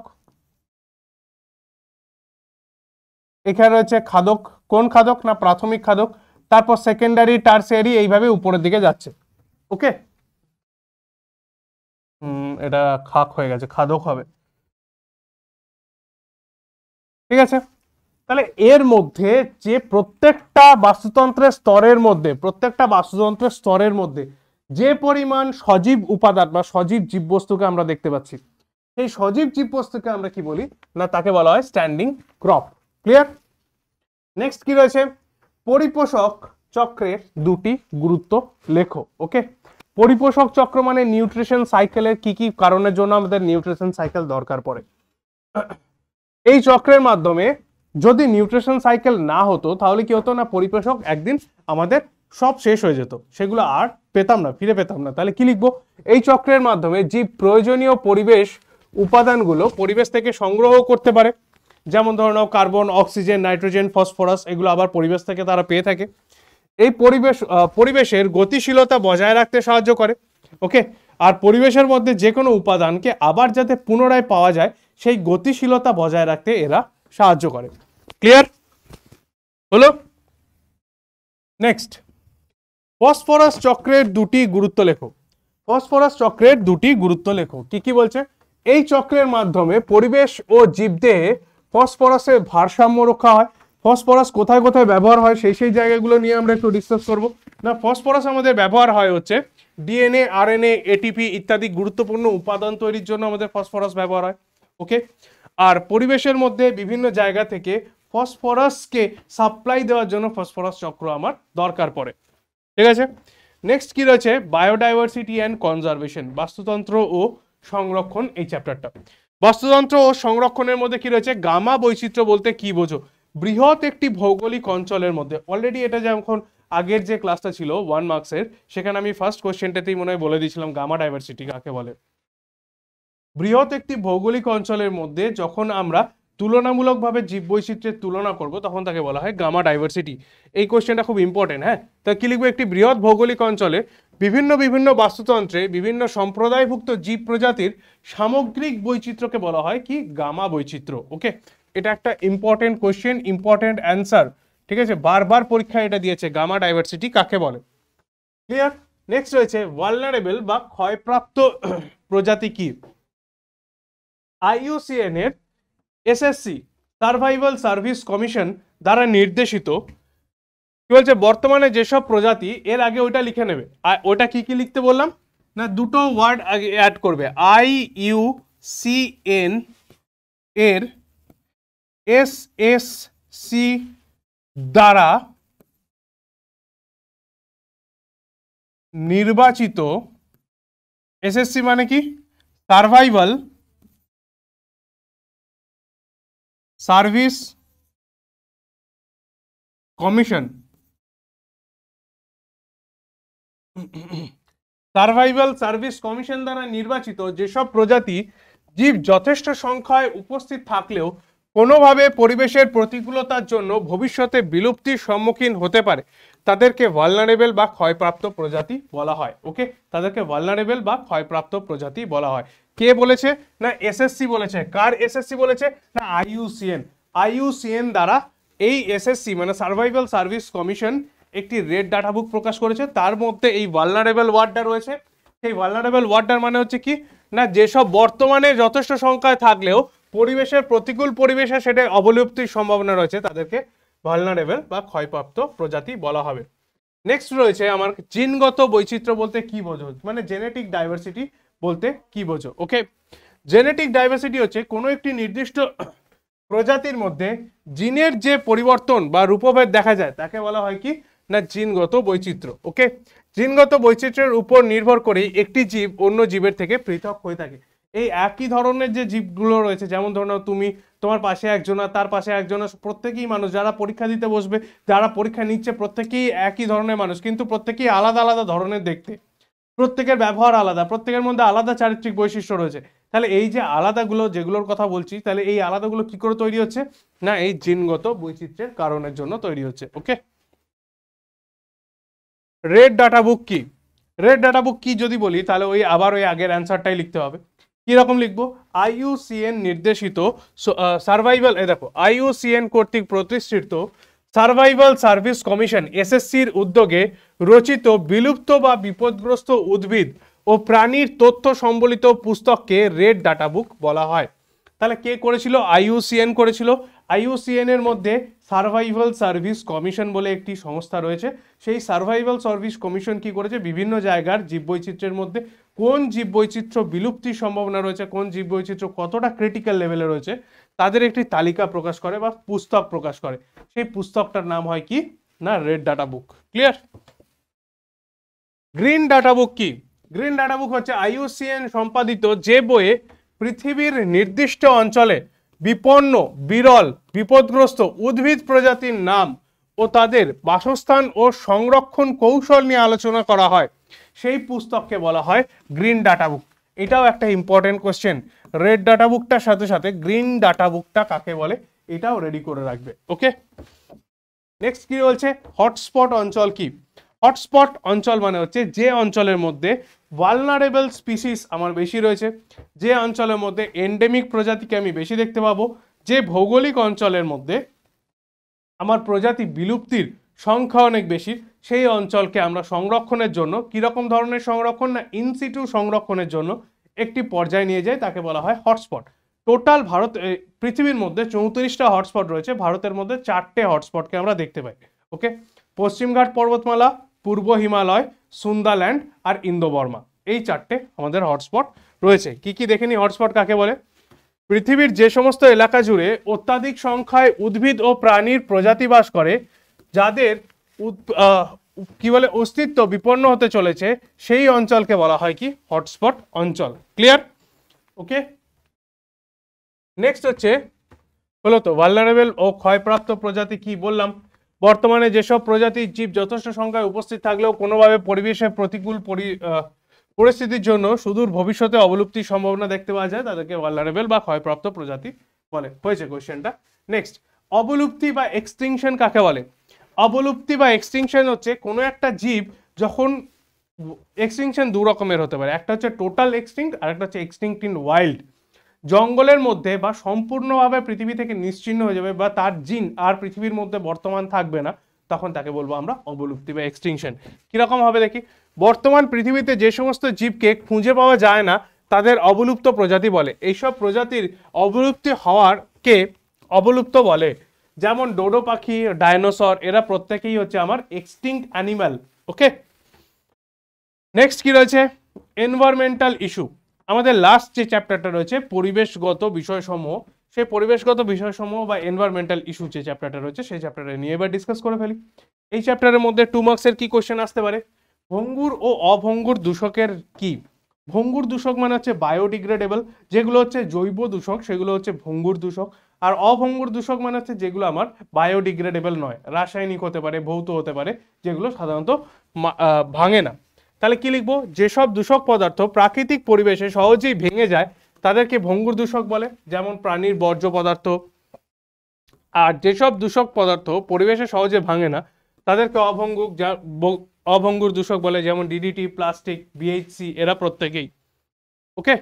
এখানে রয়েছে খাদক কোন খাদক না প্রাথমিক খাদক তারপর সেকেন্ডারি টার্সিয়ারি এইভাবে উপরের দিকে যাচ্ছে ওকে এটা খাক হয়ে গেছে খাদক হবে ঠিক আছে তাহলে এর মধ্যে যে প্রত্যেকটা বাস্তুতন্ত্রের স্তরের মধ্যে প্রত্যেকটা বাস্তুতন্ত্রের স্তরের মধ্যে যে পরিমাণ সজীব উপাদান বা সজীব জীববস্তুকে আমরা দেখতে পাচ্ছি সেই সজীব জীববস্তুকে আমরা কি বলি না তাকে বলা হয় স্ট্যান্ডিং ক্রপ ক্লিয়ার নেক্সট কি রয়েছে পরিপোষক চক্রের দুটি গুরুত্ব লেখো ওকে পরিপোষক চক্র মানে নিউট্রিশন সাইকেলের কি কি কারণের জন্য আমাদের নিউট্রিশন সাইকেল দরকার পড়ে এই চক্রের মাধ্যমে যদি নিউট্রিশন সাইকেল না হতো তাহলে কি হতো না পরিপোষক একদিন আমাদের সব শেষ হয়ে যেত সেগুলো আর পেতাম না ফিরে পেতাম না তাহলে কি লিখব এই চক্রের মাধ্যমে যে প্রয়োজনীয় পরিবেশ উপাদানগুলো পরিবেশ থেকে সংগ্রহ করতে পারে যেমন ধরে নাও কার্বন অক্সিজেন নাইট্রোজেন ফসফরাস এগুলো আবার পরিবেশ থেকে তারা পেয়ে থাকে এই পরিবেশ পরিবেশের গতিশীলতা বজায় রাখতে সাহায্য করে ওকে আর পরিবেশের মধ্যে যে কোনো উপাদানকে আবার যাতে পুনরায় পাওয়া যায় সেই গতিশীলতা বজায় রাখতে এরা সাহায্য করে ক্লিয়ার হলো নেক্সট ফসফরাস চক্রের দুটি গুরুত্ব লেখো ফসফরাস চক্রের দুটি গুরুত্ব লেখো কি কি বলছে এই চক্রের মাধ্যমে পরিবেশ ও জীবদেহে ফসফরাসে ভারসাম্য রক্ষা হয় ফসফরাস কোথায় কোথায় ব্যবহার হয় সেই সেই জায়গাগুলো নিয়ে আমরা একটু ডিসকাস করব না ফসফরাস আমাদের ব্যবহার হয় হচ্ছে ডিএনএ আরএনএ এটিপি ইত্যাদি গুরুত্বপূর্ণ উপাদান তৈরির জন্য আমাদের ফসফরাস ব্যবহার হয় ওকে আর পরিবেশের মধ্যে বিভিন্ন জায়গা থেকে ফসফরাসকে সাপ্লাই দেওয়ার জন্য ফসফরাস চক্র আমার দরকার পড়ে ঠিক আছে নেক্সট কি রয়েছে বায়োডাইভার্সিটি অ্যান্ড কনজারভেশন বাস্তুতন্ত্র ও সংরক্ষণ এই চ্যাপ্টারটা বাস্তুতন্ত্র ও সংরক্ষণের মধ্যে কি রয়েছে গামা বৈচিত্র্য বলতে কি বোঝো বৃহৎ একটি ভৌগোলিক অঞ্চলের মধ্যে অলরেডি এটা যখন আগের যে ক্লাসটা ছিল ওয়ান মার্কসের সেখানে আমি ফার্স্ট কোয়েশ্চেনটাতেই মনে হয় বলে দিয়েছিলাম গামা ডাইভার্সিটি কাকে বলে বৃহৎ একটি ভৌগোলিক অঞ্চলের মধ্যে যখন আমরা তুলনামূলকভাবে জীব বৈচিত্র্যের তুলনা করব তখন তাকে বলা হয় গামা ডাইভার্সিটি এই কোয়েশ্চেনটা খুব ইম্পর্টেন্ট হ্যাঁ তা কি লিখবো একটি বৃহৎ ভৌগোলিক অঞ্চলে বিভিন্ন বিভিন্ন বাস্তুতন্ত্রে বিভিন্ন সম্প্রদায়ভুক্ত জীব প্রজাতির সামগ্রিক বৈচিত্র্যকে বলা হয় কি গামা বৈচিত্র্য ওকে এটা একটা ইম্পর্টেন্ট কোয়েশ্চেন ইম্পর্টেন্ট অ্যান্সার ঠিক আছে বারবার পরীক্ষা এটা দিয়েছে গামা ডাইভার্সিটি কাকে বলে ক্লিয়ার নেক্সট রয়েছে ওয়ালনারেবল বা ক্ষয়প্রাপ্ত প্রজাতি কি আইইউসিএন এর এসএসসি সার্ভাইভাল সার্ভিস কমিশন দ্বারা নির্দেশিত কি বলছে বর্তমানে যেসব প্রজাতি এর আগে ওইটা লিখে নেবে আর ওটা কি কি লিখতে বললাম না দুটো ওয়ার্ড আগে অ্যাড করবে আই ইউ সি এন এর এস এস সি দ্বারা নির্বাচিত এসএসসি মানে কি survival service commission survival service commission দ্বারা নির্বাচিত যেসব প্রজাতি জীব যথেষ্ট সংখ্যায় উপস্থিত থাকলেও কোনোভাবে পরিবেশের প্রতিকূলতার জন্য ভবিষ্যতে বিলুপ্তির সম্মুখীন হতে পারে তাদেরকে ভালনারেবল বা ক্ষয়প্রাপ্ত প্রজাতি বলা হয় ওকে তাদেরকে ভালনারেবল বা ক্ষয়প্রাপ্ত প্রজাতি বলা হয় কে বলেছে না এসএসসি বলেছে কার এসএসসি বলেছে না আইইউসিএন আইইউসিএন দ্বারা এই এসএসসি মানে সার্ভাইভাল সার্ভিস কমিশন একটি রেড ডাটা বুক প্রকাশ করেছে তার মধ্যে এই ভালনারেবল ওয়ার্ডটা রয়েছে সেই ভালনারেবল ওয়ার্ডটার মানে হচ্ছে কি না যেসব বর্তমানে যথেষ্ট সংখ্যায় থাকলেও পরিবেশের প্রতিকূল পরিবেশে সেটা অবলুপ্তির সম্ভাবনা রয়েছে তাদেরকে ভালনারেবল বা ক্ষয়প্রাপ্ত প্রজাতি বলা হবে নেক্সট রয়েছে আমার জিনগত বৈচিত্র্য বলতে কি বোঝো মানে জেনেটিক ডাইভার্সিটি বলতে কি বোঝো ওকে জেনেটিক ডাইভার্সিটি হচ্ছে কোনো একটি নির্দিষ্ট প্রজাতির মধ্যে জিনের যে পরিবর্তন বা রূপভেদ দেখা যায় তাকে বলা হয় কি না জিনগত বৈচিত্র্য ওকে জিনগত বৈচিত্র্যের উপর নির্ভর করে একটি জীব অন্য জীবের থেকে পৃথক হয়ে থাকে এই একই ধরনের যে জীবগুলো রয়েছে যেমন ধরো তুমি তোমার পাশে একজন আর তার পাশে একজন প্রত্যেকেই মানুষ যারা পরীক্ষা দিতে বসবে যারা পরীক্ষা নিচ্ছে প্রত্যেকেই একই ধরনের মানুষ কিন্তু প্রত্যেকেই আলাদা আলাদা ধরনের দেখতে প্রত্যেকের ব্যবহার আলাদা প্রত্যেকের মধ্যে আলাদা চারিত্রিক বৈশিষ্ট্য রয়েছে তাহলে এই যে আলাদাগুলো যেগুলোর কথা বলছি তাহলে এই আলাদাগুলো কি করে তৈরি হচ্ছে না এই জিনগত বৈচিত্র্যের কারণের জন্য তৈরি হচ্ছে ওকে রেড ডাটা বুক কি রেড ডাটা বুক কি যদি বলি তাহলে ওই আবার ওই আগের অ্যান্সারটাই লিখতে হবে কীরকম লিখবো আইইউসিএন নির্দেশিত সার্ভাইভাল এ দেখো আইইউসিএন কর্তৃক প্রতিষ্ঠিত সার্ভাইভাল সার্ভিস কমিশন এসএসসির উদ্যোগে রচিত বিলুপ্ত বা বিপদগ্রস্ত উদ্ভিদ ও প্রাণীর তথ্য সম্বলিত পুস্তককে রেড ডাটা বুক বলা হয় তাহলে কে করেছিল আইউসিএন করেছিল আইউসিএন এর মধ্যে সার্ভাইভাল সার্ভিস কমিশন বলে একটি সংস্থা রয়েছে সেই সার্ভাইভাল সার্ভিস কমিশন কি করেছে বিভিন্ন জায়গার জীববৈচিত্র্যের মধ্যে কোন জীববৈচিত্র্য বিলুপ্তির সম্ভাবনা রয়েছে কোন জীববৈচিত্র্য কতটা ক্রিটিক্যাল লেভেলে রয়েছে তাদের একটি তালিকা প্রকাশ করে বা পুস্তক প্রকাশ করে সেই পুস্তকটার নাম হয় কি না red data book clear green data book কি গ্রিন ডাটা বুক হচ্ছে আইউসিএন সম্পাদিত যে বইয়ে পৃথিবীর নির্দিষ্ট অঞ্চলে বিপন্ন বিরল বিপদগ্রস্ত উদ্ভিদ প্রজাতির নাম ও তাদের বাসস্থান ও সংরক্ষণ কৌশল নিয়ে আলোচনা করা হয় সেই পুস্তককে বলা হয় গ্রিন ডাটা বুক এটাও একটা ইম্পর্টেন্ট কোয়েশ্চেন রেড ডাটা বুকটার সাথে সাথে গ্রিন ডাটা বুকটা কাকে বলে এটাও রেডি করে রাখবে ওকে নেক্সট কি বলছে হটস্পট অঞ্চল কি হটস্পট অঞ্চল মানে হচ্ছে যে অঞ্চলের মধ্যে ওয়ালনারেবল স্পিসিস আমার বেশি রয়েছে যে অঞ্চলের মধ্যে এন্ডেমিক প্রজাতিকে আমি বেশি দেখতে পাবো যে ভৌগোলিক অঞ্চলের মধ্যে আমার প্রজাতি বিলুপ্তির সংখ্যা অনেক বেশি সেই অঞ্চলকে আমরা সংরক্ষণের জন্য কীরকম ধরনের সংরক্ষণ না ইনসিটু সংরক্ষণের জন্য একটি পর্যায়ে নিয়ে যায় তাকে বলা হয় হটস্পট টোটাল ভারত পৃথিবীর মধ্যে চৌত্রিশটা হটস্পট রয়েছে ভারতের মধ্যে চারটে হটস্পটকে আমরা দেখতে পাই ওকে পশ্চিমঘাট পর্বতমালা পূর্ব হিমালয় সুন্দাল্যান্ড আর ইন্দোবর্মা এই চারটে আমাদের হটস্পট রয়েছে কি কি দেখেনি হটস্পট কাকে বলে পৃথিবীর যে সমস্ত এলাকা জুড়ে অত্যাধিক সংখ্যায় উদ্ভিদ ও প্রাণীর প্রজাতি বাস করে যাদের কি বলে অস্তিত্ব বিপন্ন হতে চলেছে সেই অঞ্চলকে বলা হয় কি হটস্পট অঞ্চল ক্লিয়ার ওকে নেক্সট হচ্ছে হলো তো ভালনারেবল ও ক্ষয়প্রাপ্ত প্রজাতি কি বললাম বর্তমানে যেসব প্রজাতির জীব যথেষ্ট সংখ্যায় উপস্থিত থাকলেও কোনোভাবে পরিবেশের প্রতিকূল পরিস্থিতির জন্য সুদূর ভবিষ্যতে অবলুপ্তির সম্ভাবনা দেখতে পাওয়া যায় তাদেরকে ওয়াল্লারেবেল বা ক্ষয়প্রাপ্ত প্রজাতি বলে হয়েছে কোয়েশ্চেনটা নেক্সট অবলুপ্তি বা এক্সটিংশন কাকে বলে অবলুপ্তি বা এক্সটিংশন হচ্ছে কোনো একটা জীব যখন এক্সটিংশন দু রকমের হতে পারে একটা হচ্ছে টোটাল এক্সটিং আর একটা হচ্ছে এক্সটিংক্ট ইন ওয়াইল্ড জঙ্গলের মধ্যে বা সম্পূর্ণভাবে পৃথিবী থেকে নিশ্চিহ্ন হয়ে যাবে বা তার জিন আর পৃথিবীর মধ্যে বর্তমান থাকবে না তখন তাকে বলবো আমরা অবলুপ্তি বা এক্সটিংশন কীরকম হবে দেখি বর্তমান পৃথিবীতে যে সমস্ত জীবকে খুঁজে পাওয়া যায় না তাদের অবলুপ্ত প্রজাতি বলে এইসব প্রজাতির অবলুপ্তি হওয়ারকে অবলুপ্ত বলে যেমন ডোডো পাখি ডায়নোসর এরা প্রত্যেকেই হচ্ছে আমার এক্সটিংক্ট অ্যানিম্যাল ওকে নেক্সট কি রয়েছে এনভায়রনমেন্টাল ইস্যু আমাদের লাস্ট যে চ্যাপ্টারটা রয়েছে পরিবেশগত বিষয়সমূহ সেই পরিবেশগত বিষয়সমূহ বা এনভায়রনমেন্টাল ইস্যু যে চ্যাপ্টারটা রয়েছে সেই চ্যাপ্টারটা নিয়ে এবার ডিসকাস করে ফেলি এই চ্যাপ্টারের মধ্যে টু মার্কসের কি কোয়েশ্চেন আসতে পারে ভঙ্গুর ও অভঙ্গুর দূষকের কি ভঙ্গুর দূষক মানে হচ্ছে বায়োডিগ্রেডেবল যেগুলো হচ্ছে জৈব দূষক সেগুলো হচ্ছে ভঙ্গুর দূষক আর অভঙ্গুর দূষক মানে হচ্ছে যেগুলো আমার বায়োডিগ্রেডেবল নয় রাসায়নিক হতে পারে ভৌত হতে পারে যেগুলো সাধারণত ভাঙে না তাহলে কি লিখবো যেসব দূষক পদার্থ প্রাকৃতিক পরিবেশে সহজেই ভেঙে যায় তাদেরকে ভঙ্গুর দূষক বলে যেমন প্রাণীর বর্জ্য পদার্থ আর যেসব দূষক পদার্থ পরিবেশে সহজে ভাঙে না তাদেরকে অভঙ্গুক যা অভঙ্গুর দূষক বলে যেমন ডিডিটি প্লাস্টিক বিএইচসি এরা প্রত্যেকেই ওকে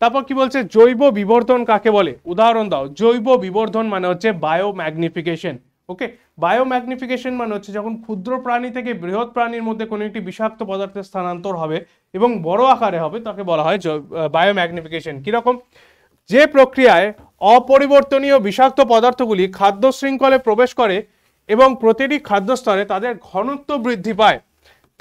তারপর কি বলছে জৈব বিবর্ধন কাকে বলে উদাহরণ দাও জৈব বিবর্ধন মানে হচ্ছে বায়োম্যাগনিফিকেশন ওকে বায়োম্যাগনিফিকেশন মানে হচ্ছে যখন ক্ষুদ্র প্রাণী থেকে বৃহৎ প্রাণীর মধ্যে কোনো একটি বিষাক্ত পদার্থের স্থানান্তর হবে এবং বড় আকারে হবে তাকে বলা হয় বায়োম্যাগনিফিকেশন কীরকম যে প্রক্রিয়ায় অপরিবর্তনীয় বিষাক্ত পদার্থগুলি খাদ্য শৃঙ্খলে প্রবেশ করে এবং প্রতিটি খাদ্যস্তরে তাদের ঘনত্ব বৃদ্ধি পায়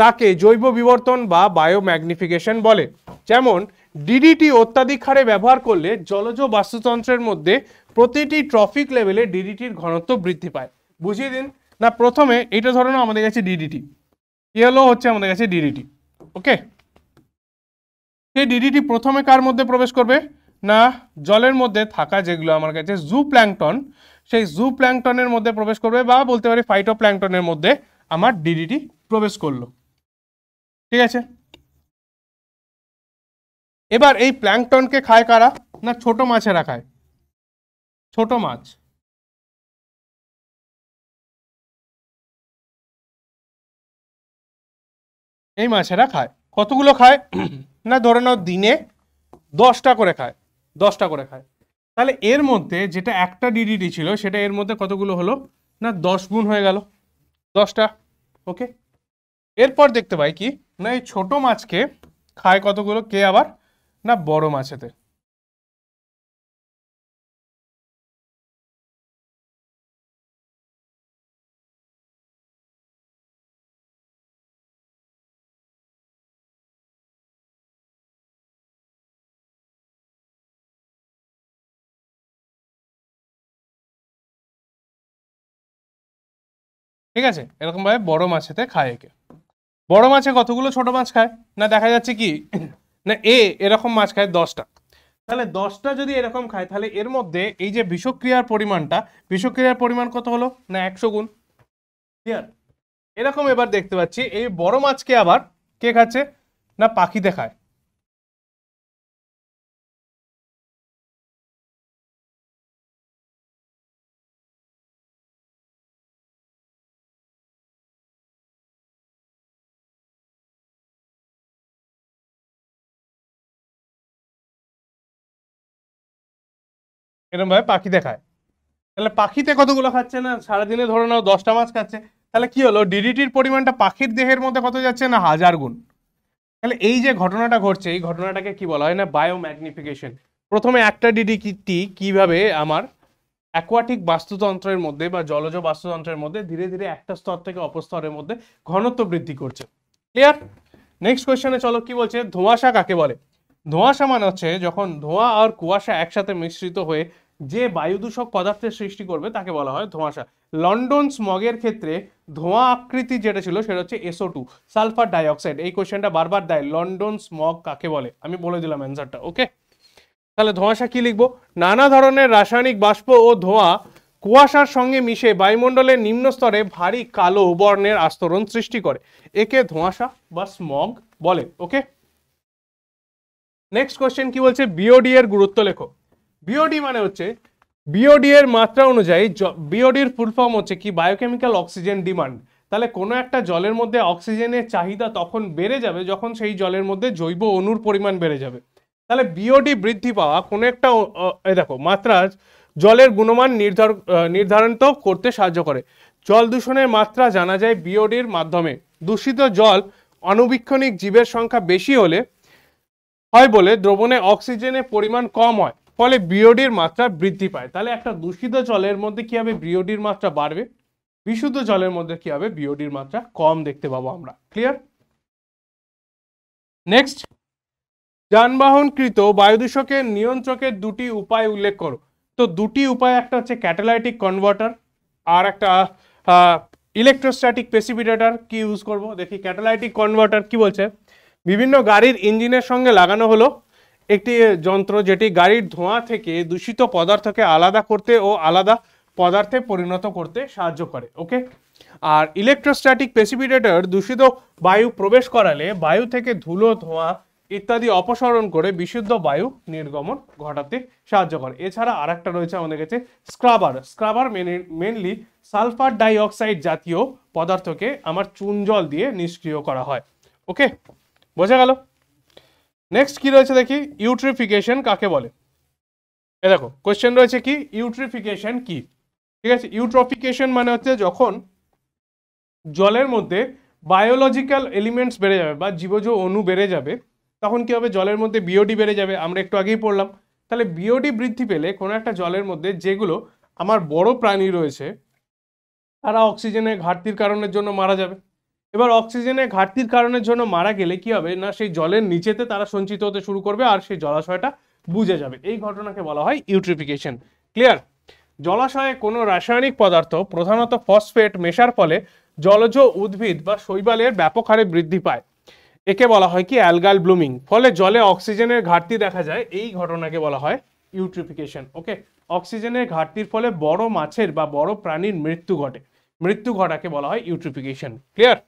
তাকে জৈব বিবর্তন বা বায়োম্যাগনিফিকেশন বলে যেমন ডিডিটি অত্যাধিক হারে ব্যবহার করলে জলজ বাস্তুতন্ত্রের মধ্যে প্রতিটি ট্রফিক লেভেলে ডিডিটির ঘনত্ব বৃদ্ধি পায় বুঝিয়ে দিন না প্রথমে এটা ধরে নাও আমাদের কাছে ডিডিটি ইয়েলো হচ্ছে আমাদের কাছে ডিডিটি ওকে সেই ডিডিটি প্রথমে কার মধ্যে প্রবেশ করবে না জলের মধ্যে থাকা যেগুলো আমার কাছে জু প্ল্যাংটন সেই জু প্ল্যাংটনের মধ্যে প্রবেশ করবে বা বলতে পারি ফাইটো প্ল্যাংটনের মধ্যে আমার ডিডিটি প্রবেশ করলো ঠিক আছে এবার এই প্ল্যাংটনকে খায় কারা না ছোট মাছেরা খায় ছোট মাছ এই মাছেরা খায় কতগুলো খায় না ধরে নাও দিনে দশটা করে খায় দশটা করে খায় তাহলে এর মধ্যে যেটা একটা ডিডিডি ছিল সেটা এর মধ্যে কতগুলো হলো না দশ গুণ হয়ে গেল দশটা ওকে এরপর দেখতে পাই কি না এই ছোটো মাছকে খায় কতগুলো কে আবার না বড় মাছেতে ঠিক আছে এরকমভাবে বড় মাছেতে খায় একে বড় মাছে কতগুলো ছোট মাছ খায় না দেখা যাচ্ছে কি না এ এরকম মাছ খায় দশটা তাহলে দশটা যদি এরকম খায় তাহলে এর মধ্যে এই যে বিষক্রিয়ার পরিমাণটা বিষক্রিয়ার পরিমাণ কত হলো না একশো গুণ ক্লিয়ার এরকম এবার দেখতে পাচ্ছি এই বড় মাছকে আবার কে খাচ্ছে না পাখিতে খায় এরকম ভাবে পাখি দেখায় তাহলে পাখিতে কতগুলো খাচ্ছে না সারাদিনে ধরে নাও দশটা মাছ খাচ্ছে তাহলে কি হলো ডিডিটির পরিমাণটা পাখির দেহের মধ্যে কত যাচ্ছে না হাজার গুণ তাহলে এই যে ঘটনাটা ঘটছে এই ঘটনাটাকে কি বলা হয় না বায়োম্যাগনিফিকেশন প্রথমে একটা ডিডিটি কিভাবে আমার অ্যাকোয়াটিক বাস্তুতন্ত্রের মধ্যে বা জলজ বাস্তুতন্ত্রের মধ্যে ধীরে ধীরে একটা স্তর থেকে অপর স্তরের মধ্যে ঘনত্ব বৃদ্ধি করছে ক্লিয়ার নেক্সট কোয়েশ্চনে চলো কি বলছে ধোঁয়াশা কাকে বলে ধোঁয়াশা মানে হচ্ছে যখন ধোঁয়া আর কুয়াশা একসাথে মিশ্রিত হয়ে যে বায়ু দূষক পদার্থের সৃষ্টি করবে তাকে বলা হয় ধোঁয়াশা লন্ডন স্মগের ক্ষেত্রে ধোঁয়া আকৃতি যেটা ছিল সেটা হচ্ছে এসও টু সালফার ডাইঅক্সাইড এই কোয়েশ্চেনটা বারবার দেয় লন্ডন স্মগ কাকে বলে আমি বলে দিলাম অ্যান্সারটা ওকে তাহলে ধোঁয়াশা কি লিখবো নানা ধরনের রাসায়নিক বাষ্প ও ধোঁয়া কুয়াশার সঙ্গে মিশে বায়ুমণ্ডলের নিম্ন স্তরে ভারী কালো বর্ণের আস্তরণ সৃষ্টি করে একে ধোঁয়াশা বা স্মগ বলে ওকে নেক্সট কোয়েশ্চেন কি বলছে বিওডি এর গুরুত্ব লেখো বিওডি মানে হচ্ছে বিওডি এর মাত্রা অনুযায়ী বিওডির ফুল ফর্ম হচ্ছে কি বায়োকেমিক্যাল অক্সিজেন ডিমান্ড তাহলে কোনো একটা জলের মধ্যে অক্সিজেনের চাহিদা তখন বেড়ে যাবে যখন সেই জলের মধ্যে জৈব অণুর পরিমাণ বেড়ে যাবে তাহলে বিওডি বৃদ্ধি পাওয়া কোনো একটা এ দেখো মাত্রা জলের গুণমান নির্ধার নির্ধারিত করতে সাহায্য করে জল দূষণের মাত্রা জানা যায় বিওডির মাধ্যমে দূষিত জল অনুবীক্ষণিক জীবের সংখ্যা বেশি হলে হয় বলে দ্রবণে অক্সিজেনের পরিমাণ কম হয় ফলে বিওডির মাত্রা বৃদ্ধি পায় তাহলে একটা দূষিত জলের মধ্যে কী হবে বিওডির মাত্রা বাড়বে বিশুদ্ধ জলের মধ্যে কী হবে বিওডির মাত্রা কম দেখতে পাবো আমরা ক্লিয়ার নেক্সট যানবাহনকৃত বায়ু দূষকের নিয়ন্ত্রকের দুটি উপায় উল্লেখ করো তো দুটি উপায় একটা হচ্ছে ক্যাটালাইটিক কনভার্টার আর একটা ইলেকট্রোস্ট্যাটিক প্রেসিপিটেটার কি ইউজ করব দেখি ক্যাটালাইটিক কনভার্টার কি বলছে বিভিন্ন গাড়ির ইঞ্জিনের সঙ্গে লাগানো হলো একটি যন্ত্র যেটি গাড়ির ধোঁয়া থেকে দূষিত পদার্থকে আলাদা করতে ও আলাদা পদার্থে পরিণত করতে সাহায্য করে ওকে আর ইলেকট্রোস্ট্যাটিক প্রেসিপিটেটর দূষিত বায়ু প্রবেশ করালে বায়ু থেকে ধুলো ধোঁয়া ইত্যাদি অপসারণ করে বিশুদ্ধ বায়ু নির্গমন ঘটাতে সাহায্য করে এছাড়া আর একটা রয়েছে আমাদের কাছে scrubber scrubber mainly sulphur dioxide জাতীয় পদার্থকে আমার চুন জল দিয়ে নিষ্ক্রিয় করা হয় ওকে বোঝা গেল নেক্সট কি রয়েছে দেখি ইউট্রিফিকেশন কাকে বলে এ দেখো কোয়েশ্চেন রয়েছে কি ইউট্রিফিকেশন কি ঠিক আছে ইউট্রফিকেশন মানে হচ্ছে যখন জলের মধ্যে বায়োলজিক্যাল এলিমেন্টস বেড়ে যাবে বা জীবজ অণু বেড়ে যাবে তখন কি হবে জলের মধ্যে বিওডি বেড়ে যাবে আমরা একটু আগেই পড়লাম তাহলে বিওডি বৃদ্ধি পেলে কোনো একটা জলের মধ্যে যেগুলো আমার বড় প্রাণী রয়েছে তারা অক্সিজেনের ঘাটতির কারণের জন্য মারা যাবে এবার অক্সিজেনের ঘাটতির কারণের জন্য মারা গেলে কি হবে না সেই জলের নিচেতে তারা সঞ্চিত হতে শুরু করবে আর সেই জলাশয়টা বুঝে যাবে এই ঘটনাকে বলা হয় ইউট্রিফিকেশন ক্লিয়ার জলাশয়ে কোনো রাসায়নিক পদার্থ প্রধানত ফসফেট মেশার ফলে জলজ উদ্ভিদ বা শৈবালের ব্যাপক হারে বৃদ্ধি পায় একে বলা হয় কি অ্যালগাল ব্লুমিং ফলে জলে অক্সিজেনের ঘাটতি দেখা যায় এই ঘটনাকে বলা হয় ইউট্রিফিকেশন ওকে অক্সিজেনের ঘাটতির ফলে বড় মাছের বা বড় প্রাণীর মৃত্যু ঘটে মৃত্যু ঘটাকে বলা হয় ইউট্রিফিকেশন ক্লিয়ার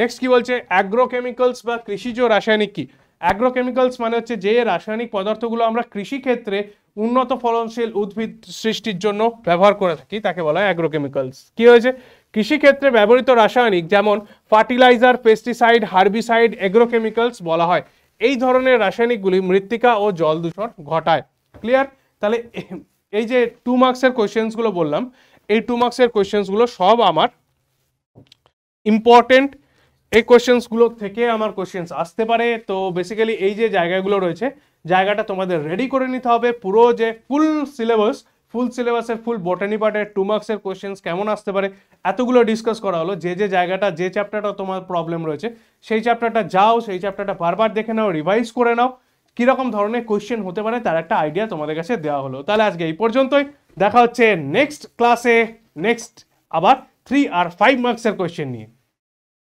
নেক্সট কি বলছে অ্যাগ্রোকেমিক্যালস বা কৃষিজ রাসায়নিক কি অ্যাগ্রোকেমিক্যালস মানে হচ্ছে যে রাসায়নিক পদার্থগুলো আমরা কৃষিক্ষেত্রে উন্নত ফলনশীল উদ্ভিদ সৃষ্টির জন্য ব্যবহার করে থাকি তাকে বলা হয় অ্যাগ্রোকেমিক্যালস কী হয়েছে কৃষিক্ষেত্রে ব্যবহৃত রাসায়নিক যেমন ফার্টিলাইজার পেস্টিসাইড হার্বিসাইড অ্যাগ্রোকেমিক্যালস বলা হয় এই ধরনের রাসায়নিকগুলি মৃত্তিকা ও জল দূষণ ঘটায় ক্লিয়ার তাহলে এই যে টু মার্কসের কোয়েশ্চেন্সগুলো বললাম এই টু মার্কসের কোয়েশ্চেন্সগুলো সব আমার ইম্পর্টেন্ট এই কোয়েশ্চেন্সগুলো থেকে আমার কোয়েশ্চেন্স আসতে পারে তো বেসিক্যালি এই যে জায়গাগুলো রয়েছে জায়গাটা তোমাদের রেডি করে নিতে হবে পুরো যে ফুল সিলেবাস ফুল সিলেবাসের ফুল বটানি পার্টের টু মার্কসের কোয়েশ্চেন্স কেমন আসতে পারে এতগুলো ডিসকাস করা হলো যে যে জায়গাটা যে চ্যাপ্টারটা তোমার প্রবলেম রয়েছে সেই চ্যাপ্টারটা যাও সেই চ্যাপ্টারটা বারবার দেখে নাও রিভাইজ করে নাও কীরকম ধরনের কোয়েশ্চেন হতে পারে তার একটা আইডিয়া তোমাদের কাছে দেওয়া হলো তাহলে আজকে এই পর্যন্তই দেখা হচ্ছে নেক্সট ক্লাসে নেক্সট আবার थ्री और फाइव मार्क्सर क्वेश्चन नहीं है